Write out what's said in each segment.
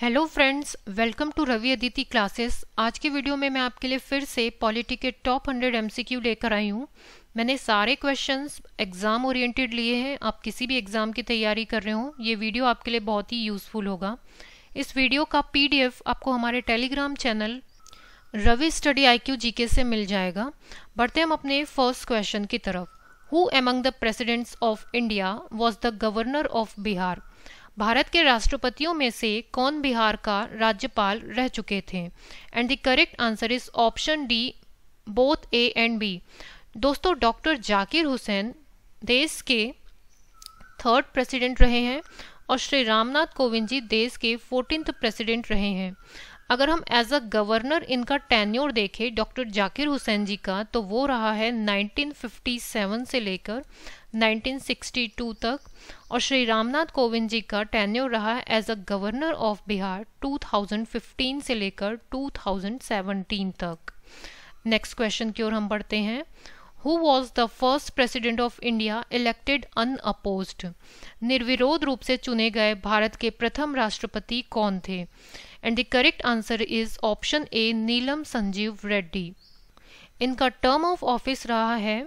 Hello friends welcome to Ravi Aditi classes आज के video में मैं आपके लिए फिर से पॉलिटी के टॉप 100 एमसीक्यू लेकर आई हूँ मैंने सारे क्वेश्चंस एग्ज़ाम ओरिएंटेड लिए हैं आप किसी भी एग्ज़ाम की तैयारी कर रहे हो ये वीडियो आपके लिए बहुत ही यूज़फुल होगा इस वीडियो का पी आपको हमारे Telegram channel Ravi study I Q से मिल जाएगा बढ़ते हम अपने फर्स्ट क्वेश्चन की तरफ who among the presidents of India was the governor of Bihar Bharat के राष्ट्रपतियों में से कौन बिहार का राज्यपाल रह चुके थे and the correct answer is option D both A and B दोस्तों डॉक्टर जाकिर हुसैन देश के थर्ड प्रेसिडेंट रहे हैं और श्री रामनाथ कोविंद जी देश के फोर्टीन प्रेसिडेंट रहे हैं अगर हम एज अ गवर्नर इनका टेन्योर देखें डॉक्टर जाकिर हुसैन जी का तो वो रहा है 1957 से लेकर 1962 तक और श्री रामनाथ कोविंद जी का टेन्योर रहा as a governor of Bihar 2015 से लेकर 2017 तक नेक्स्ट क्वेश्चन की ओर हम बढ़ते हैं who was the first president of India elected unopposed निर्विरोध रूप से चुने गए भारत के प्रथम राष्ट्रपति कौन थे and the correct answer is option A Neelam Sanjiva Reddy इनका टर्म ऑफ ऑफिस रहा है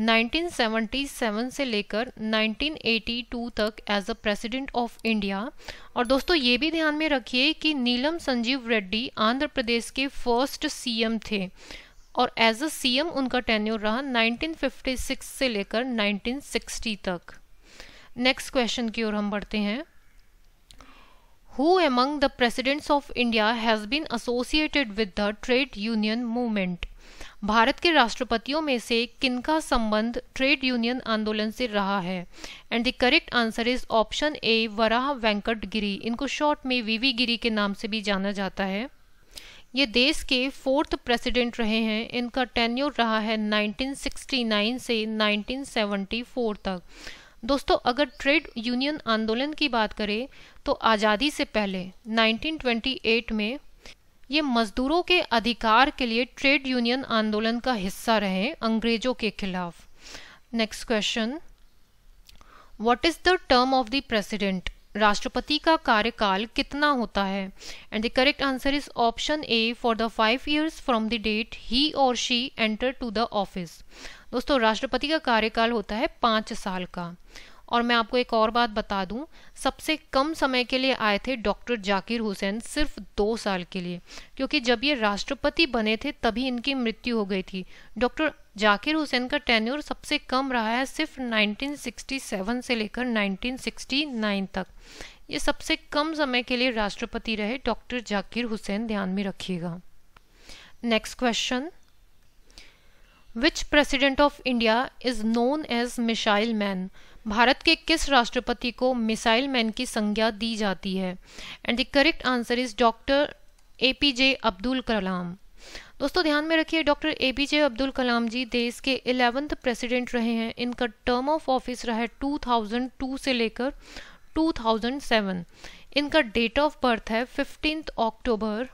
1977 से लेकर 1982 तक as a president of India और दोस्तों ये भी ध्यान में रखिए कि नीलम संजीव रेड्डी आंध्र प्रदेश के फर्स्ट सीएम थे और एज अ सीएम उनका टेन्यूर रहा 1956 से लेकर 1960 तक नेक्स्ट क्वेश्चन की ओर हम बढ़ते हैं Who among the presidents of India has been associated with the trade union movement? Bharat के राष्ट्रपतियों में से किनका संबंध ट्रेड यूनियन आंदोलन से रहा है and the correct answer is option A Varaha Venkata Giri इनको शॉर्ट में वीवी गिरी के नाम से भी जाना जाता है ये देश के फोर्थ प्रेसिडेंट रहे हैं इनका टेन्योर रहा है 1969 से 1974 तक दोस्तों अगर ट्रेड यूनियन आंदोलन की बात करें तो आज़ादी से पहले 1928 में ये मजदूरों के अधिकार के लिए ट्रेड यूनियन आंदोलन का हिस्सा रहे अंग्रेजों के खिलाफ next question what is the term of the president राष्ट्रपति का कार्यकाल कितना होता है and the correct answer is option A for the five years from the date he or she enter to the office दोस्तों राष्ट्रपति का कार्यकाल होता है पाँच साल का और मैं आपको एक और बात बता दूं सबसे कम समय के लिए आए थे डॉक्टर जाकिर हुसैन सिर्फ दो साल के लिए क्योंकि जब ये राष्ट्रपति बने थे तभी इनकी मृत्यु हो गई थी डॉक्टर जाकिर हुसैन का टेन्योर सबसे कम रहा है सिर्फ 1967 से लेकर 1969 तक ये सबसे कम समय के लिए राष्ट्रपति रहे डॉक्टर जाकिर हुसैन ध्यान में रखिएगा next question which president of India is known as missile man Bharat के किस राष्ट्रपति को मिसाइल मैन की संज्ञा दी जाती है and the correct answer is doctor A P J Abdul Kalam दोस्तों ध्यान में रखिए doctor A P J Abdul Kalam ji देश के इलेवंथ प्रेसिडेंट रहे हैं इनका टर्म ऑफ ऑफिस रहा है 2002 से लेकर 2007 इनका डेट ऑफ बर्थ है फिफ्टीन अक्टूबर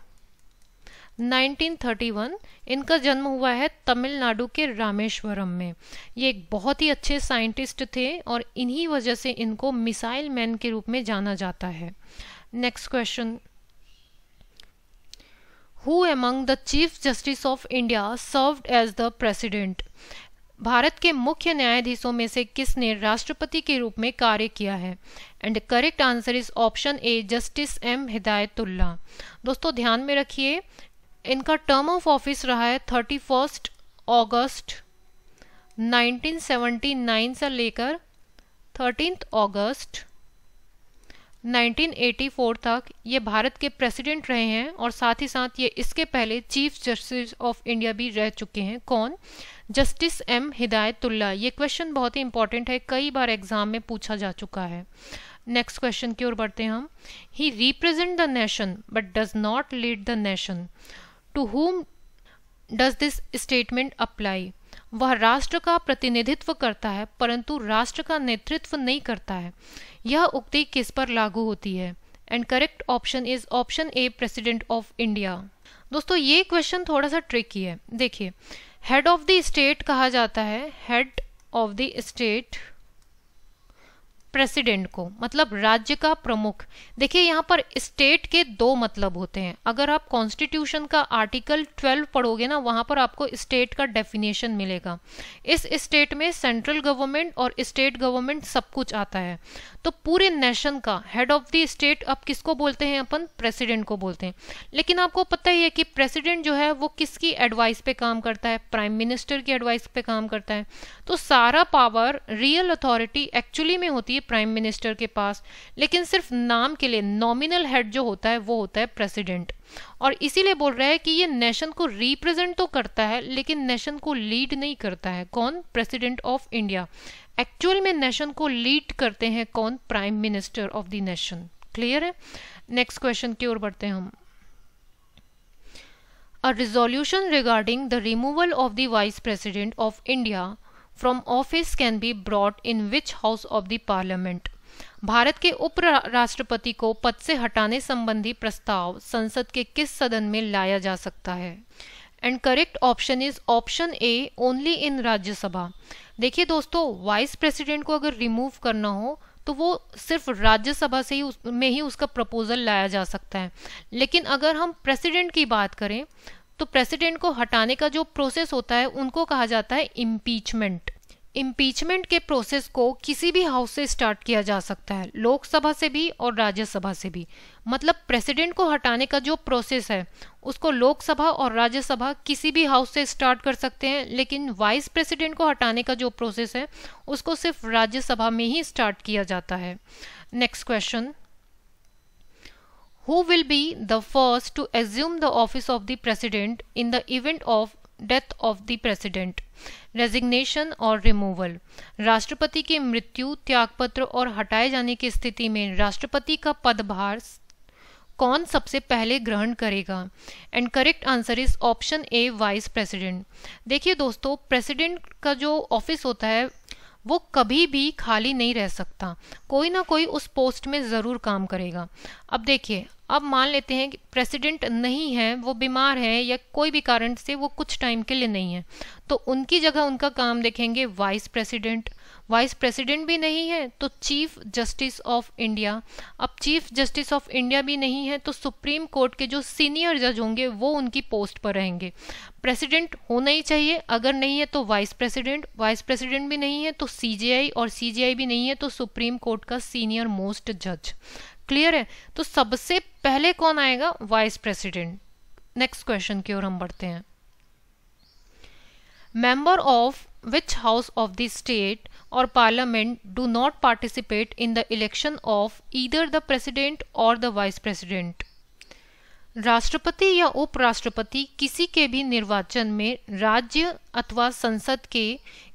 1931 इनका जन्म हुआ है तमिलनाडु के रामेश्वरम में ये एक बहुत ही अच्छे साइंटिस्ट थे और इन्हीं वजह से इनको मिसाइल मैन के रूप में जाना जाता है next question who among the chief justice of India served as the president Bharat के मुख्य न्यायाधीशों में से किसने राष्ट्रपति के रूप में कार्य किया है and correct answer is option A justice M Hidayatullah दोस्तों ध्यान में रखिए इनका टर्म ऑफ ऑफिस रहा है थर्टी फर्स्ट ऑगस्ट नाइन से लेकर थर्टीन अगस्त 1984 तक ये भारत के प्रेसिडेंट रहे हैं और साथ ही साथ ये इसके पहले चीफ जस्टिस ऑफ इंडिया भी रह चुके हैं कौन जस्टिस एम हिदायतुल्ला ये क्वेश्चन बहुत ही इंपॉर्टेंट है कई बार एग्जाम में पूछा जा चुका है नेक्स्ट क्वेश्चन की ओर बढ़ते हैं हम he represent the nation but does not lead the nation to whom does this statement apply वह राष्ट्र का प्रतिनिधित्व करता है परंतु राष्ट्र का नेतृत्व नहीं करता है यह उक्ति किस पर लागू होती है and correct option is option A president of India दोस्तों ये क्वेश्चन थोड़ा सा ट्रिकी है देखिए हेड ऑफ द स्टेट कहा जाता है head of the state president को मतलब राज्य का प्रमुख देखिए यहाँ पर स्टेट के दो मतलब होते हैं अगर आप कॉन्स्टिट्यूशन का आर्टिकल 12 पढ़ोगे ना वहाँ पर आपको स्टेट का डेफिनेशन मिलेगा इस स्टेट में सेंट्रल गवर्नमेंट और स्टेट गवर्नमेंट सब कुछ आता है तो पूरे नेशन का हेड ऑफ द स्टेट आप किसको बोलते हैं अपन प्रेसिडेंट को बोलते हैं लेकिन आपको पता ही है कि प्रेसिडेंट जो है वो किसकी एडवाइस पे काम करता है प्राइम मिनिस्टर की एडवाइस पे काम करता है तो सारा पावर रियल अथॉरिटी एक्चुअली में होती है प्राइम मिनिस्टर के पास लेकिन सिर्फ नाम के लिए नॉमिनल हेड जो होता है वो होता है प्रेसिडेंट और इसीलिए बोल रहा है कि ये नेशन को रिप्रेजेंट तो करता है लेकिन नेशन को लीड नहीं करता है कौन प्रेसिडेंट ऑफ इंडिया एक्चुअल में नेशन को लीड करते हैं कौन prime minister of the nation clear है नेक्स्ट क्वेश्चन की ओर बढ़ते हैं हम a resolution regarding the removal of the vice president of india from office can be brought in which house of the parliament Bharat के उप राष्ट्रपति को पद से हटाने संबंधी प्रस्ताव संसद के किस सदन में लाया जा सकता है and correct option is option A only in Rajya Sabha देखिए दोस्तों वाइस प्रेसिडेंट को अगर रिमूव करना हो तो वो सिर्फ राज्यसभा से ही उस, में ही उसका प्रपोजल लाया जा सकता है लेकिन अगर हम प्रेसिडेंट की बात करें तो प्रेसिडेंट को हटाने का जो प्रोसेस होता है उनको कहा जाता है इम्पीचमेंट इम्पीचमेंट के प्रोसेस को किसी भी हाउस से स्टार्ट किया जा सकता है लोकसभा से भी और राज्यसभा से भी मतलब प्रेसिडेंट को हटाने का जो प्रोसेस है उसको लोकसभा और राज्यसभा किसी भी हाउस से स्टार्ट कर सकते हैं लेकिन वाइस प्रेसिडेंट को हटाने का जो प्रोसेस है उसको सिर्फ राज्यसभा में ही स्टार्ट किया जाता है next question who will be the first to assume the office of the president in the event of death of the president resignation or removal राष्ट्रपति की मृत्यु त्यागपत्र और हटाए जाने की स्थिति में राष्ट्रपति का पदभार कौन सबसे पहले ग्रहण करेगा and correct answer is option A vice president देखिए दोस्तों प्रेसिडेंट का जो ऑफिस होता है वो कभी भी खाली नहीं रह सकता कोई ना कोई उस पोस्ट में ज़रूर काम करेगा अब देखिए अब मान लेते हैं कि प्रेसिडेंट नहीं है वो बीमार है या कोई भी कारण से वो कुछ टाइम के लिए नहीं है तो उनकी जगह उनका काम देखेंगे वाइस प्रेसिडेंट वाइस प्रेसिडेंट भी नहीं है तो चीफ जस्टिस ऑफ इंडिया अब चीफ जस्टिस ऑफ इंडिया भी नहीं है तो सुप्रीम कोर्ट के जो सीनियर जज होंगे वो उनकी पोस्ट पर रहेंगे प्रेसिडेंट होना ही चाहिए अगर नहीं है तो वाइस प्रेसिडेंट वाइस प्रेसिडेंट भी नहीं है तो सीजीआई और सीजीआई भी नहीं है तो सुप्रीम कोर्ट का सीनियर मोस्ट जज क्लियर है तो सबसे पहले कौन आएगा वाइस प्रेसिडेंट नेक्स्ट क्वेश्चन की ओर हम बढ़ते हैं member of which house of the state or parliament do not participate in the election of either the president or the vice president राष्ट्रपति या उपराष्ट्रपति किसी के भी निर्वाचन में राज्य अथवा संसद के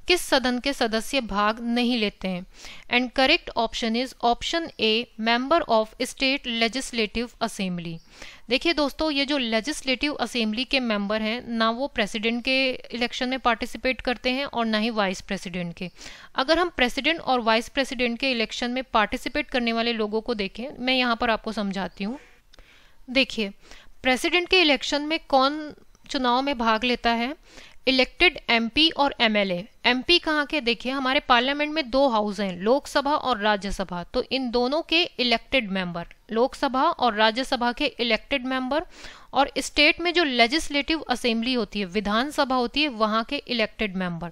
किस सदन के सदस्य भाग नहीं लेते हैं and correct option is option A member of state legislative assembly देखिए दोस्तों ये जो लेजिस्लेटिव असेंबली के मेंबर हैं ना वो प्रेसिडेंट के इलेक्शन में पार्टिसिपेट करते हैं और ना ही वाइस प्रेसिडेंट के अगर हम प्रेसिडेंट और वाइस प्रेसिडेंट के इलेक्शन में पार्टिसिपेट करने वाले लोगों को देखें मैं यहाँ पर आपको समझाती हूँ देखिए प्रेसिडेंट के इलेक्शन में कौन चुनाव में भाग लेता है इलेक्टेड एमपी और एमएलए एमपी कहाँ के देखिए हमारे पार्लियामेंट में दो हाउस हैं लोकसभा और राज्यसभा तो इन दोनों के इलेक्टेड मेंबर लोकसभा और राज्यसभा के इलेक्टेड मेंबर और स्टेट में जो लेजिस्लेटिव असेंबली होती है विधानसभा होती है वहाँ के इलेक्टेड मेंबर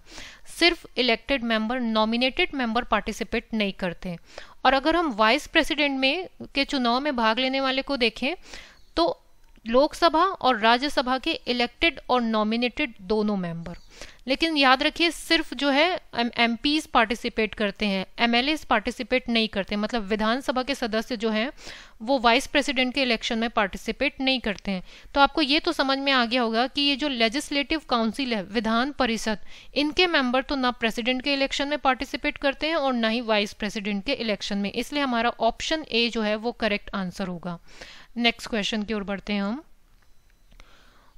सिर्फ elected member nominated member participate नहीं करते और अगर हम वाइस प्रेसिडेंट में के चुनाव में भाग लेने वाले को देखें तो लोकसभा और राज्यसभा के इलेक्टेड और नॉमिनेटेड दोनों मेंबर लेकिन याद रखिए सिर्फ जो है एम पार्टिसिपेट करते हैं एम पार्टिसिपेट नहीं करते मतलब विधानसभा के सदस्य जो हैं वो वाइस प्रेसिडेंट के इलेक्शन में पार्टिसिपेट नहीं करते हैं तो आपको ये तो समझ में आ गया होगा कि ये जो लेजिस्लेटिव काउंसिल है विधान परिषद इनके मेंबर तो ना प्रेसिडेंट के इलेक्शन में पार्टिसिपेट करते हैं और ना ही वाइस प्रेसिडेंट के इलेक्शन में इसलिए हमारा ऑप्शन ए जो है वो करेक्ट आंसर होगा नेक्स्ट क्वेश्चन की ओर बढ़ते हैं हम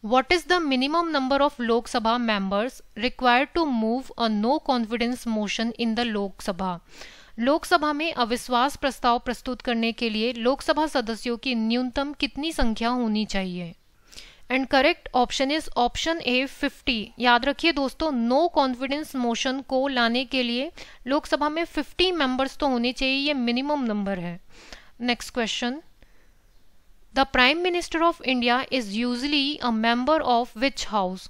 what is the minimum number of Lok Sabha members required to move a no confidence motion in the Lok Sabha Lok Sabha में अविश्वास प्रस्ताव प्रस्तुत करने के लिए लोकसभा सदस्यों की न्यूनतम कितनी संख्या होनी चाहिए and correct option is option A 50 याद रखिए दोस्तों नो कॉन्फिडेंस मोशन को लाने के लिए लोकसभा में 50 मेंबर्स तो होने चाहिए ये मिनिमम नंबर है next question the prime minister of India is usually a member of which house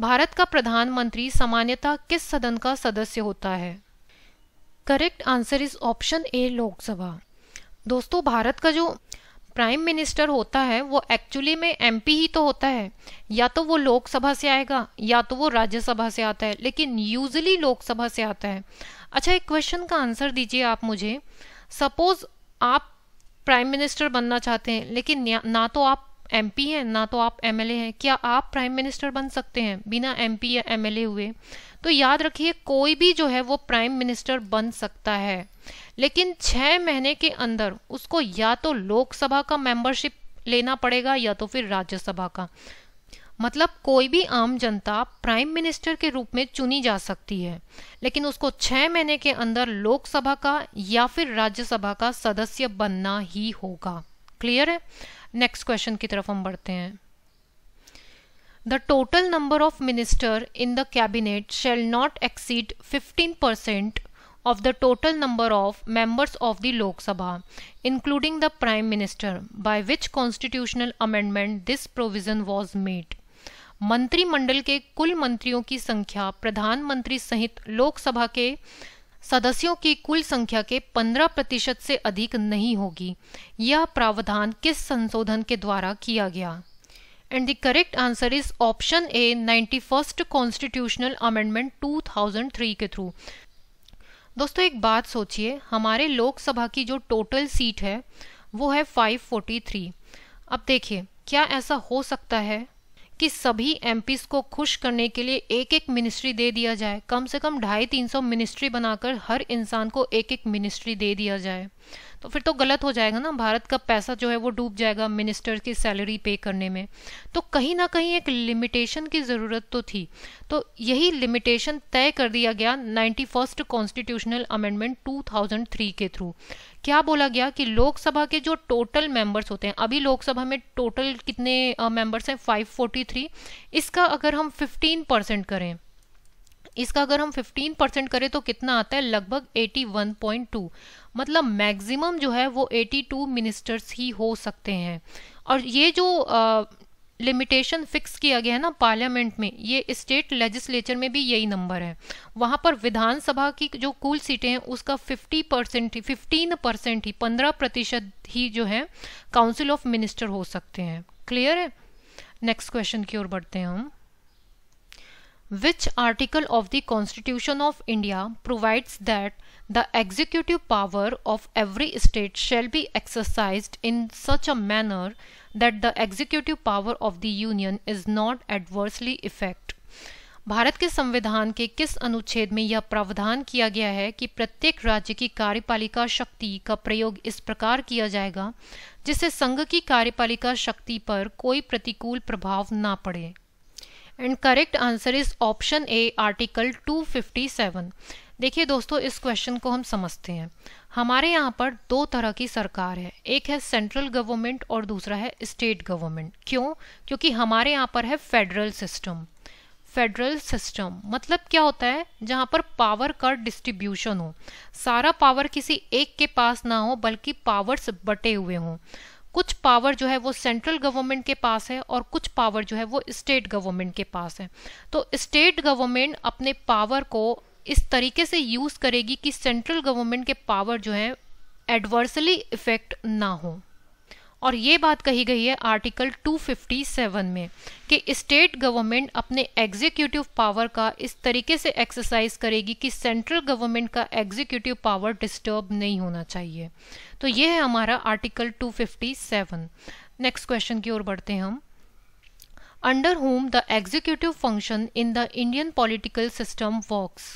Bharat का प्रधानमंत्री सामान्यतः किस सदन का सदस्य होता है correct answer is option A Lok Sabha दोस्तों भारत का जो प्राइम मिनिस्टर होता है वो एक्चुअली में एमपी ही तो होता है या तो वो लोकसभा से आएगा या तो वो राज्यसभा से आता है लेकिन यूजली लोकसभा से आता है अच्छा एक क्वेश्चन का आंसर दीजिए आप मुझे सपोज आप प्राइम मिनिस्टर बनना चाहते हैं लेकिन ना तो आप एम हैं ना तो आप एम हैं क्या आप प्राइम मिनिस्टर बन सकते हैं बिना एम या एम हुए तो याद रखिए कोई भी जो है वो प्राइम मिनिस्टर बन सकता है लेकिन छः महीने के अंदर उसको या तो लोकसभा का मेंबरशिप लेना पड़ेगा या तो फिर राज्यसभा का मतलब कोई भी आम जनता प्राइम मिनिस्टर के रूप में चुनी जा सकती है लेकिन उसको छह महीने के अंदर लोकसभा का या फिर राज्यसभा का सदस्य बनना ही होगा क्लियर है नेक्स्ट क्वेश्चन की तरफ हम बढ़ते हैं the total number of minister in the cabinet shall not exceed fifteen percent of the total number of members of the Lok Sabha including the prime minister by which constitutional amendment this provision was made मंत्रिमंडल के कुल मंत्रियों की संख्या प्रधानमंत्री सहित लोकसभा के सदस्यों की कुल संख्या के 15 प्रतिशत से अधिक नहीं होगी यह प्रावधान किस संशोधन के द्वारा किया गया and answer is option A ninety first constitutional amendment two thousand 2003 के थ्रू दोस्तों एक बात सोचिए हमारे लोकसभा की जो टोटल सीट है वो है 543 अब देखिए क्या ऐसा हो सकता है कि सभी एम को खुश करने के लिए एक एक मिनिस्ट्री दे दिया जाए कम से कम ढाई तीन सौ मिनिस्ट्री बनाकर हर इंसान को एक एक मिनिस्ट्री दे दिया जाए तो फिर तो गलत हो जाएगा ना भारत का पैसा जो है वो डूब जाएगा मिनिस्टर की सैलरी पे करने में तो कहीं ना कहीं एक लिमिटेशन की ज़रूरत तो थी तो यही लिमिटेशन तय कर दिया गया ninety first constitutional amendment two thousand three के थ्रू क्या बोला गया कि लोकसभा के जो टोटल मेंबर्स होते हैं अभी लोकसभा में टोटल कितने मेंबर्स हैं 543 इसका अगर हम 15 परसेंट करें इसका अगर हम 15 परसेंट करें तो कितना आता है लगभग 81.2 मतलब मैक्सिमम जो है वो 82 मिनिस्टर्स ही हो सकते हैं और ये जो लिमिटेशन फिक्स किया गया है ना पार्लियामेंट में ये स्टेट लेजिस्लेचर में भी यही नंबर है वहाँ पर विधानसभा की जो कुल सीटें हैं उसका 50 परसेंट ही फिफ्टीन परसेंट ही पंद्रह प्रतिशत ही जो है काउंसिल ऑफ मिनिस्टर हो सकते हैं क्लियर है नेक्स्ट क्वेश्चन की ओर बढ़ते हैं हम Which article of the Constitution of India provides that the executive power of every state shall be exercised in such a manner that the executive power of the union is not adversely affected Bharat के संविधान के किस अनुच्छेद में यह प्रावधान किया गया है कि प्रत्येक राज्य की कार्यपालिका शक्ति का प्रयोग इस प्रकार किया जाएगा जिससे संघ की कार्यपालिका शक्ति पर कोई प्रतिकूल प्रभाव ना पड़े and correct answer is option A article 257 देखिए दोस्तों इस क्वेश्चन को हम समझते हैं हमारे यहाँ पर दो तरह की सरकार है एक है सेंट्रल गवर्नमेंट और दूसरा है स्टेट गवर्नमेंट क्यों क्योंकि हमारे यहाँ पर है फेडरल सिस्टम फेडरल सिस्टम मतलब क्या होता है जहाँ पर पावर का डिस्ट्रीब्यूशन हो सारा पावर किसी एक के पास ना हो बल्कि पावर्स बटे हुए हों कुछ पावर जो है वो सेंट्रल गवर्नमेंट के पास है और कुछ पावर जो है वो स्टेट गवर्नमेंट के पास है तो स्टेट गवर्नमेंट अपने पावर को इस तरीके से यूज़ करेगी कि सेंट्रल गवर्नमेंट के पावर जो है एडवर्सली इफेक्ट ना हो और ये बात कही गई है आर्टिकल 257 में कि स्टेट गवर्नमेंट अपने एग्जीक्यूटिव पावर का इस तरीके से एक्सरसाइज करेगी कि सेंट्रल गवर्नमेंट का एग्जीक्यूटिव पावर डिस्टर्ब नहीं होना चाहिए तो ये है हमारा आर्टिकल 257 नेक्स्ट क्वेश्चन की ओर बढ़ते हैं हम under whom the executive function in the Indian political system works.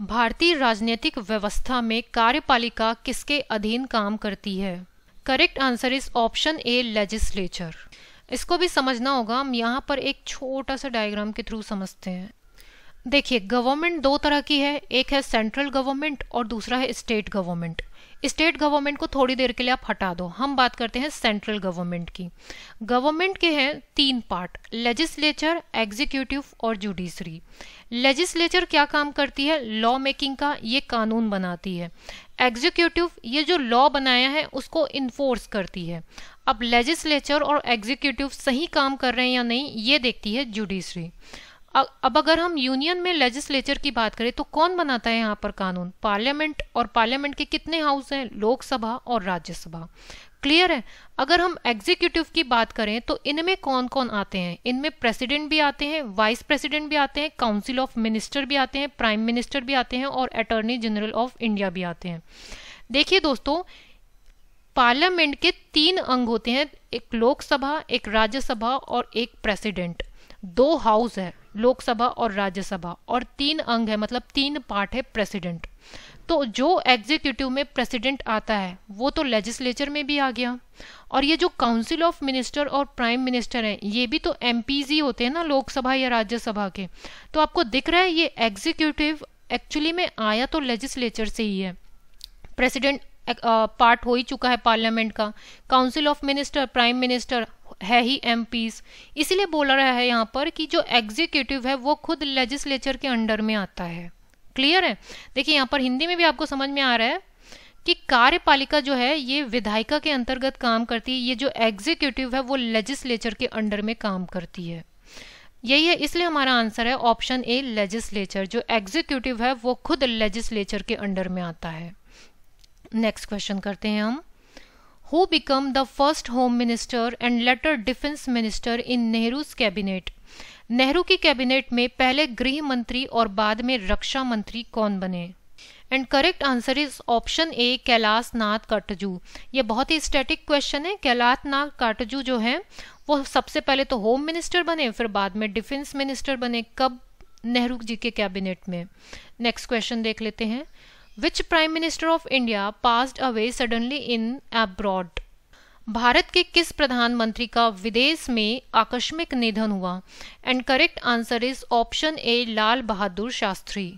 भारतीय राजनीतिक व्यवस्था में कार्यपालिका किसके अधीन काम करती है correct answer is option A legislature इसको भी समझना होगा हम यहाँ पर एक छोटा सा डायग्राम के थ्रू समझते हैं देखिए गवर्नमेंट दो तरह की है एक है सेंट्रल गवर्नमेंट और दूसरा है स्टेट गवर्नमेंट स्टेट गवर्नमेंट को थोड़ी देर के लिए आप हटा दो हम बात करते हैं सेंट्रल गवर्नमेंट की गवर्नमेंट के हैं तीन पार्ट लेजिस्लेचर एग्जीक्यूटिव और जुडिशरी लेजिस्लेचर क्या काम करती है लॉ मेकिंग का ये कानून बनाती है एग्जीक्यूटिव ये जो लॉ बनाया है उसको इन्फोर्स करती है अब लेजिस्लेचर और एग्जीक्यूटिव सही काम कर रहे हैं या नहीं ये देखती है जुडिशरी अब अगर हम यूनियन में लेजिस्लेचर की बात करें तो कौन बनाता है यहाँ पर कानून पार्लियामेंट और पार्लियामेंट के कितने हाउस हैं लोकसभा और राज्यसभा क्लियर है अगर हम एग्जीक्यूटिव की बात करें तो इनमें कौन कौन आते हैं इनमें प्रेसिडेंट भी आते हैं वाइस प्रेसिडेंट भी आते हैं काउंसिल ऑफ मिनिस्टर भी आते हैं प्राइम मिनिस्टर भी आते हैं और अटॉर्नी जनरल ऑफ इंडिया भी आते हैं देखिए दोस्तों पार्लियामेंट के तीन अंग होते हैं एक लोकसभा एक राज्यसभा और एक प्रेसिडेंट दो हाउस है लोकसभा और राज्यसभा और तीन अंग है मतलब तीन पार्ट है प्रेसिडेंट तो जो एग्जीक्यूटिव में प्रेसिडेंट आता है वो तो लेजिस्लेचर में भी आ गया और ये जो काउंसिल ऑफ मिनिस्टर और प्राइम मिनिस्टर हैं ये भी तो एम ही होते हैं ना लोकसभा या राज्यसभा के तो आपको दिख रहा है ये एग्जीक्यूटिव एक्चुअली में आया तो लेजिस्लेचर से ही है प्रेसिडेंट पार्ट हो ही चुका है पार्लियामेंट का council of minister prime minister है ही एम इसीलिए बोला रहा है यहाँ पर कि जो एग्जीक्यूटिव है वो खुद लेजिस्लेचर के अंडर में आता है क्लियर है देखिए यहाँ पर हिंदी में भी आपको समझ में आ रहा है कि कार्यपालिका जो है ये विधायिका के अंतर्गत काम करती है ये जो एग्जीक्यूटिव है वो लेजिस्लेचर के अंडर में काम करती है यही है इसलिए हमारा आंसर है ऑप्शन ए लेजिस्लेचर जो एग्जीक्यूटिव है वो खुद लेजिस्लेचर के अंडर में आता है नेक्स्ट क्वेश्चन करते हैं हम who become the first home minister and later defence minister in Nehru's cabinet Nehru की कैबिनेट में पहले गृह मंत्री और बाद में रक्षा मंत्री कौन बने and correct answer is option A Kailash Nath Katju ये बहुत ही स्टैटिक क्वेश्चन है कैलाश नाथ काटजू जो है वो सबसे पहले तो होम मिनिस्टर बने फिर बाद में डिफेंस मिनिस्टर बने कब नेहरू जी के कैबिनेट में नेक्स्ट क्वेश्चन देख लेते हैं Which Prime Minister of India passed away suddenly in abroad? Bharat के किस प्रधानमंत्री का विदेश में आकस्मिक निधन हुआ and correct answer is option A Lal Bahadur Shastri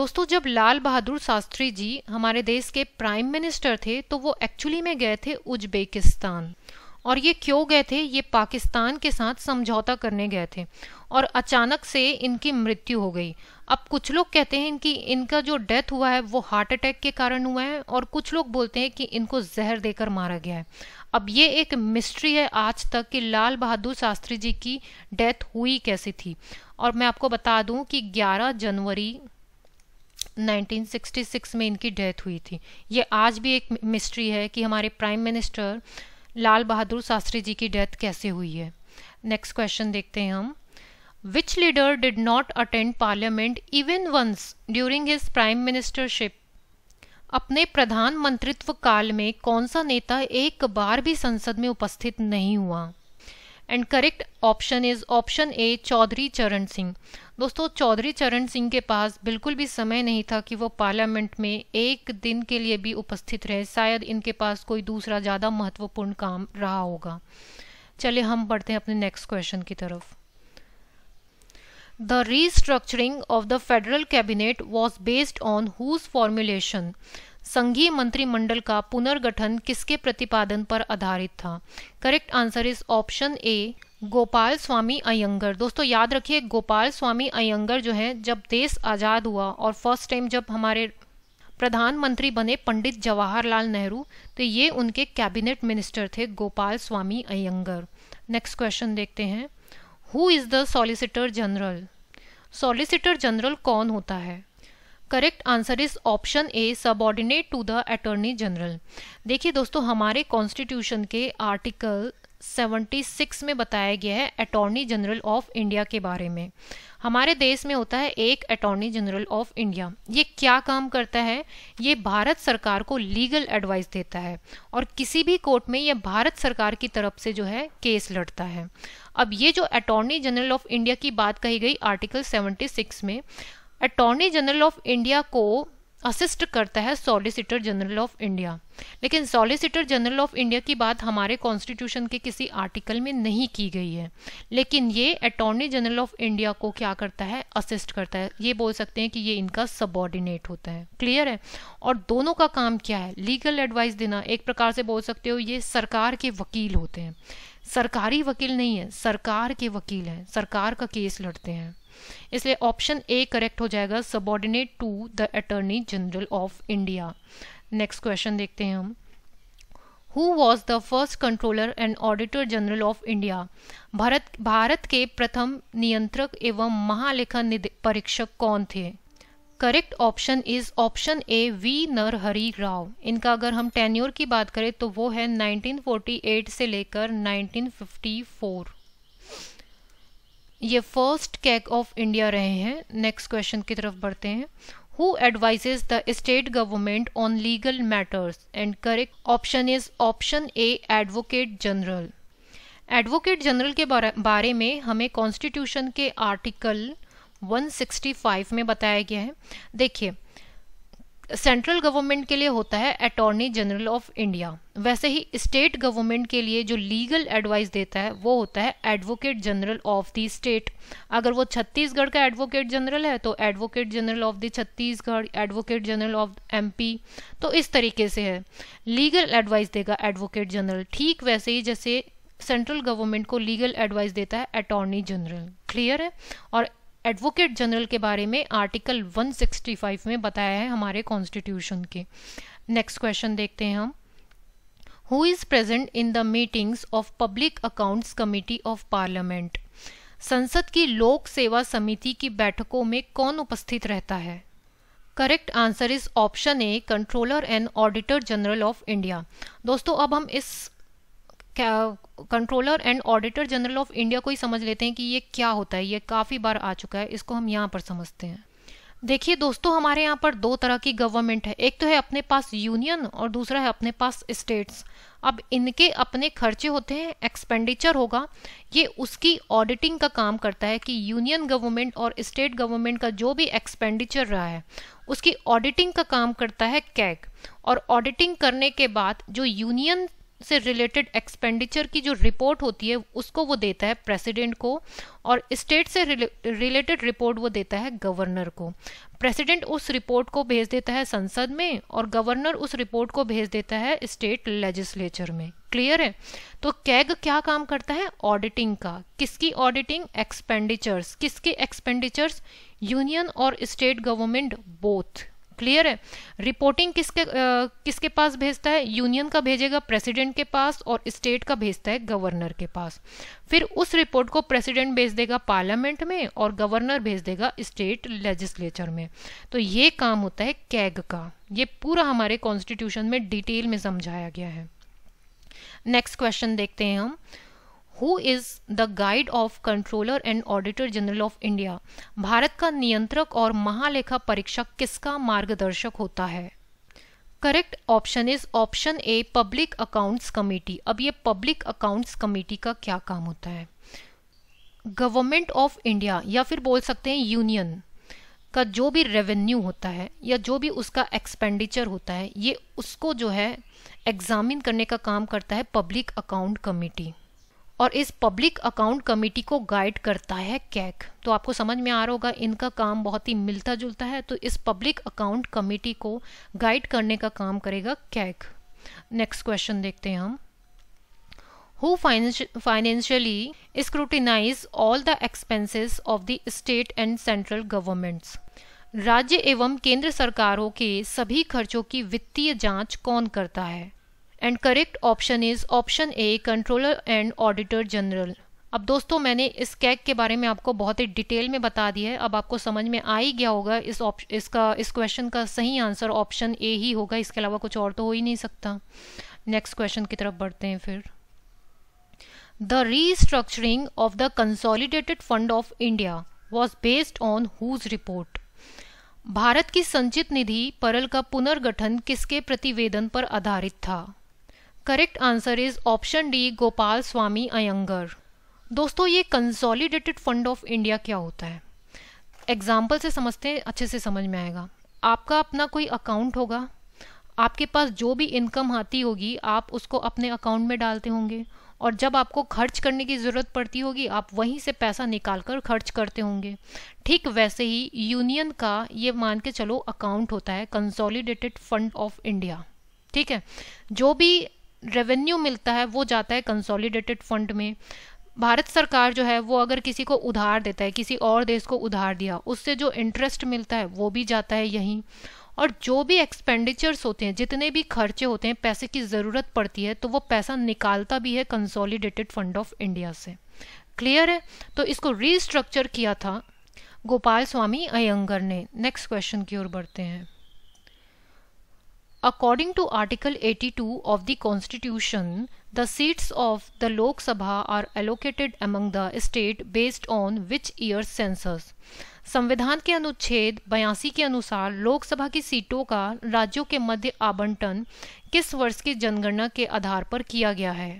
दोस्तों जब लाल बहादुर शास्त्री जी हमारे देश के प्राइम मिनिस्टर थे तो वो एक्चुअली में गए थे उज्बेकिस्तान और ये क्यों गए थे ये पाकिस्तान के साथ समझौता करने गए थे और अचानक से इनकी मृत्यु हो गई अब कुछ लोग कहते हैं कि इनका जो डेथ हुआ है वो हार्ट अटैक के कारण हुआ है और कुछ लोग बोलते हैं कि इनको जहर देकर मारा गया है अब ये एक मिस्ट्री है आज तक कि लाल बहादुर शास्त्री जी की डेथ हुई कैसी थी और मैं आपको बता दूं कि 11 जनवरी 1966 में इनकी डेथ हुई थी ये आज भी एक मिस्ट्री है कि हमारे प्राइम मिनिस्टर लाल बहादुर शास्त्री जी की डेथ कैसे हुई है नेक्स्ट क्वेश्चन देखते हैं हम Which leader did not attend parliament even once during his prime ministership? अपने प्रधानमंत्रित्व काल में कौन सा नेता एक बार भी संसद में उपस्थित नहीं हुआ and correct option is option A Chaudhary Charan Singh दोस्तों चौधरी चरण सिंह के पास बिल्कुल भी समय नहीं था कि वो पार्लियामेंट में एक दिन के लिए भी उपस्थित रहे शायद इनके पास कोई दूसरा ज़्यादा महत्वपूर्ण काम रहा होगा चलिए हम बढ़ते हैं अपने नेक्स्ट क्वेश्चन की तरफ The restructuring of the federal cabinet was based on whose formulation? संघीय मंत्रिमंडल का पुनर्गठन किसके प्रतिपादन पर आधारित था correct answer is option A Gopalaswami Ayyangar दोस्तों याद रखिए गोपाल स्वामी अयंगर जो है जब देश आज़ाद हुआ और फर्स्ट टाइम जब हमारे प्रधानमंत्री बने पंडित जवाहरलाल नेहरू तो ये उनके कैबिनेट मिनिस्टर थे Gopalaswami Ayyangar next question देखते हैं who is the solicitor general solicitor general कौन होता है correct answer is option A ordinate to the attorney general देखिए दोस्तों हमारे कॉन्स्टिट्यूशन के आर्टिकल 1976 में बताया गया है अटॉर्नी जनरल ऑफ इंडिया के बारे में हमारे देश में होता है एक अटॉर्नी जनरल ऑफ इंडिया ये क्या काम करता है ये भारत सरकार को लीगल एडवाइस देता है और किसी भी कोर्ट में यह भारत सरकार की तरफ से जो है केस लड़ता है अब ये जो अटॉर्नी जनरल ऑफ इंडिया की बात कही गई आर्टिकल 76 में अटॉर्नी जनरल ऑफ इंडिया को असिस्ट करता है सॉलिसिटर जनरल ऑफ इंडिया लेकिन सॉलिसिटर जनरल ऑफ इंडिया की बात हमारे कॉन्स्टिट्यूशन के किसी आर्टिकल में नहीं की गई है लेकिन ये अटॉर्नी जनरल ऑफ इंडिया को क्या करता है असिस्ट करता है ये बोल सकते हैं कि ये इनका सबॉर्डिनेट होता है क्लियर है और दोनों का काम क्या है लीगल एडवाइस देना एक प्रकार से बोल सकते हो ये सरकार के वकील होते हैं सरकारी वकील नहीं है सरकार के वकील हैं सरकार का केस लड़ते हैं इसलिए ऑप्शन ए करेक्ट हो जाएगा subordinate to the attorney general of India next question देखते हैं हम who was the first controller and auditor general of India Bharat Bharat के प्रथम नियंत्रक एवं महालेखा परीक्षक कौन थे correct option is option A V Hari Rao इनका अगर हम टेन्योर की बात करें तो वो है 1948 से लेकर 1954 ये फर्स्ट कैग ऑफ इंडिया रहे हैं नेक्स्ट क्वेश्चन की तरफ बढ़ते हैं who advises the state government on legal matters and correct option is option A advocate general advocate general के बारे में हमें कॉन्स्टिट्यूशन के आर्टिकल 165 में बताया गया है देखिए सेंट्रल गवर्नमेंट के लिए होता है अटॉर्नी जनरल ऑफ इंडिया वैसे ही स्टेट गवर्नमेंट के लिए जो लीगल एडवाइस देता है वो होता है advocate general of the state अगर वो छत्तीसगढ़ का एडवोकेट जनरल है तो advocate general of the Chhattisgarh advocate general of MP तो इस तरीके से है लीगल एडवाइस देगा एडवोकेट जनरल ठीक वैसे ही जैसे सेंट्रल गवर्नमेंट को लीगल एडवाइस देता है अटॉर्नी जनरल क्लियर है और एडवोकेट जनरल के बारे में आर्टिकल 165 में बताया है हमारे कॉन्स्टिट्यूशन के नेक्स्ट क्वेश्चन देखते हैं हम who is present in the meetings of public accounts committee of parliament संसद की लोक सेवा समिति की बैठकों में कौन उपस्थित रहता है correct answer is option A controller and auditor general of India दोस्तों अब हम इस controller and auditor general of India को ही समझ लेते हैं कि ये क्या होता है ये काफ़ी बार आ चुका है इसको हम यहाँ पर समझते हैं देखिए दोस्तों हमारे यहाँ पर दो तरह की गवर्नमेंट है एक तो है अपने पास यूनियन और दूसरा है अपने पास स्टेट्स अब इनके अपने खर्चे होते हैं एक्सपेंडिचर होगा ये उसकी ऑडिटिंग का काम करता है कि यूनियन गवर्नमेंट और स्टेट गवर्नमेंट का जो भी एक्सपेंडिचर रहा है उसकी ऑडिटिंग का काम करता है कैग और ऑडिटिंग करने के बाद जो यूनियन से रिलेटेड एक्सपेंडिचर की जो रिपोर्ट होती है उसको वो देता है प्रेसिडेंट को और स्टेट से रिलेटेड रिपोर्ट वो देता है गवर्नर को प्रेसिडेंट उस रिपोर्ट को भेज देता है संसद में और गवर्नर उस रिपोर्ट को भेज देता है स्टेट लेजिस्लेचर में क्लियर है तो कैग क्या काम करता है ऑडिटिंग का किसकी ऑडिटिंग एक्सपेंडिचर्स किसके एक्सपेंडिचर्स यूनियन और स्टेट गवर्नमेंट बोथ क्लियर है रिपोर्टिंग किसके आ, किसके पास भेजता है यूनियन का भेजेगा प्रेसिडेंट के पास और स्टेट का भेजता है गवर्नर के पास फिर उस रिपोर्ट को प्रेसिडेंट भेज देगा पार्लियामेंट में और गवर्नर भेज देगा स्टेट लेजिस्लेचर में तो ये काम होता है कैग का ये पूरा हमारे कॉन्स्टिट्यूशन में डिटेल में समझाया गया है नेक्स्ट क्वेश्चन देखते हैं हम who is the guide of controller and auditor general of India Bharat का नियंत्रक और महालेखा परीक्षक किसका मार्गदर्शक होता है correct option is option A public accounts committee अब ये पब्लिक अकाउंट्स कमेटी का क्या काम होता है गवर्नमेंट ऑफ इंडिया या फिर बोल सकते हैं यूनियन का जो भी रेवेन्यू होता है या जो भी उसका एक्सपेंडिचर होता है ये उसको जो है एग्जामिन करने का काम करता है पब्लिक अकाउंट कमेटी और इस पब्लिक अकाउंट कमेटी को गाइड करता है कैक तो आपको समझ में आ रहा होगा इनका काम बहुत ही मिलता जुलता है तो इस पब्लिक अकाउंट कमेटी को गाइड करने का काम करेगा कैक नेक्स्ट क्वेश्चन देखते हैं हम who financially scrutinize all the expenses of the state and central governments राज्य एवं केंद्र सरकारों के सभी खर्चों की वित्तीय जांच कौन करता है and correct option is option A controller and auditor general अब दोस्तों मैंने इस कैग के बारे में आपको बहुत ही डिटेल में बता दिया है अब आपको समझ में आ ही गया होगा इस इसका इस क्वेश्चन का सही आंसर ऑप्शन ए ही होगा इसके अलावा कुछ और तो हो ही नहीं सकता नेक्स्ट क्वेश्चन की तरफ बढ़ते हैं फिर the restructuring of the consolidated fund of India was based on whose report Bharat की संचित निधि परल का पुनर्गठन किसके प्रतिवेदन पर आधारित था correct answer is option D Gopalaswami Ayyangar दोस्तों ये कंसोलिडेटेड फंड ऑफ इंडिया क्या होता है एग्जाम्पल से समझते हैं अच्छे से समझ में आएगा आपका अपना कोई अकाउंट होगा आपके पास जो भी इनकम आती होगी आप उसको अपने अकाउंट में डालते होंगे और जब आपको खर्च करने की ज़रूरत पड़ती होगी आप वहीं से पैसा निकाल कर खर्च करते होंगे ठीक वैसे ही यूनियन का ये मान के चलो अकाउंट होता है कंसोलिडेटेड फंड ऑफ इंडिया ठीक है जो भी रेवेन्यू मिलता है वो जाता है कंसोलिडेटेड फंड में भारत सरकार जो है वो अगर किसी को उधार देता है किसी और देश को उधार दिया उससे जो इंटरेस्ट मिलता है वो भी जाता है यहीं और जो भी एक्सपेंडिचर्स होते हैं जितने भी खर्चे होते हैं पैसे की ज़रूरत पड़ती है तो वो पैसा निकालता भी है कंसोलिडेटेड फंड ऑफ इंडिया से क्लियर है तो इसको रीस्ट्रक्चर किया था गोपाल स्वामी अयंगर ने नेक्स्ट क्वेश्चन की ओर बढ़ते हैं According to Article 82 of the Constitution, the seats of the Lok Sabha are allocated among the state based on which year census. संविधान के अनुच्छेद बयासी के अनुसार लोकसभा की सीटों का राज्यों के मध्य आवंटन किस वर्ष की जनगणना के आधार पर किया गया है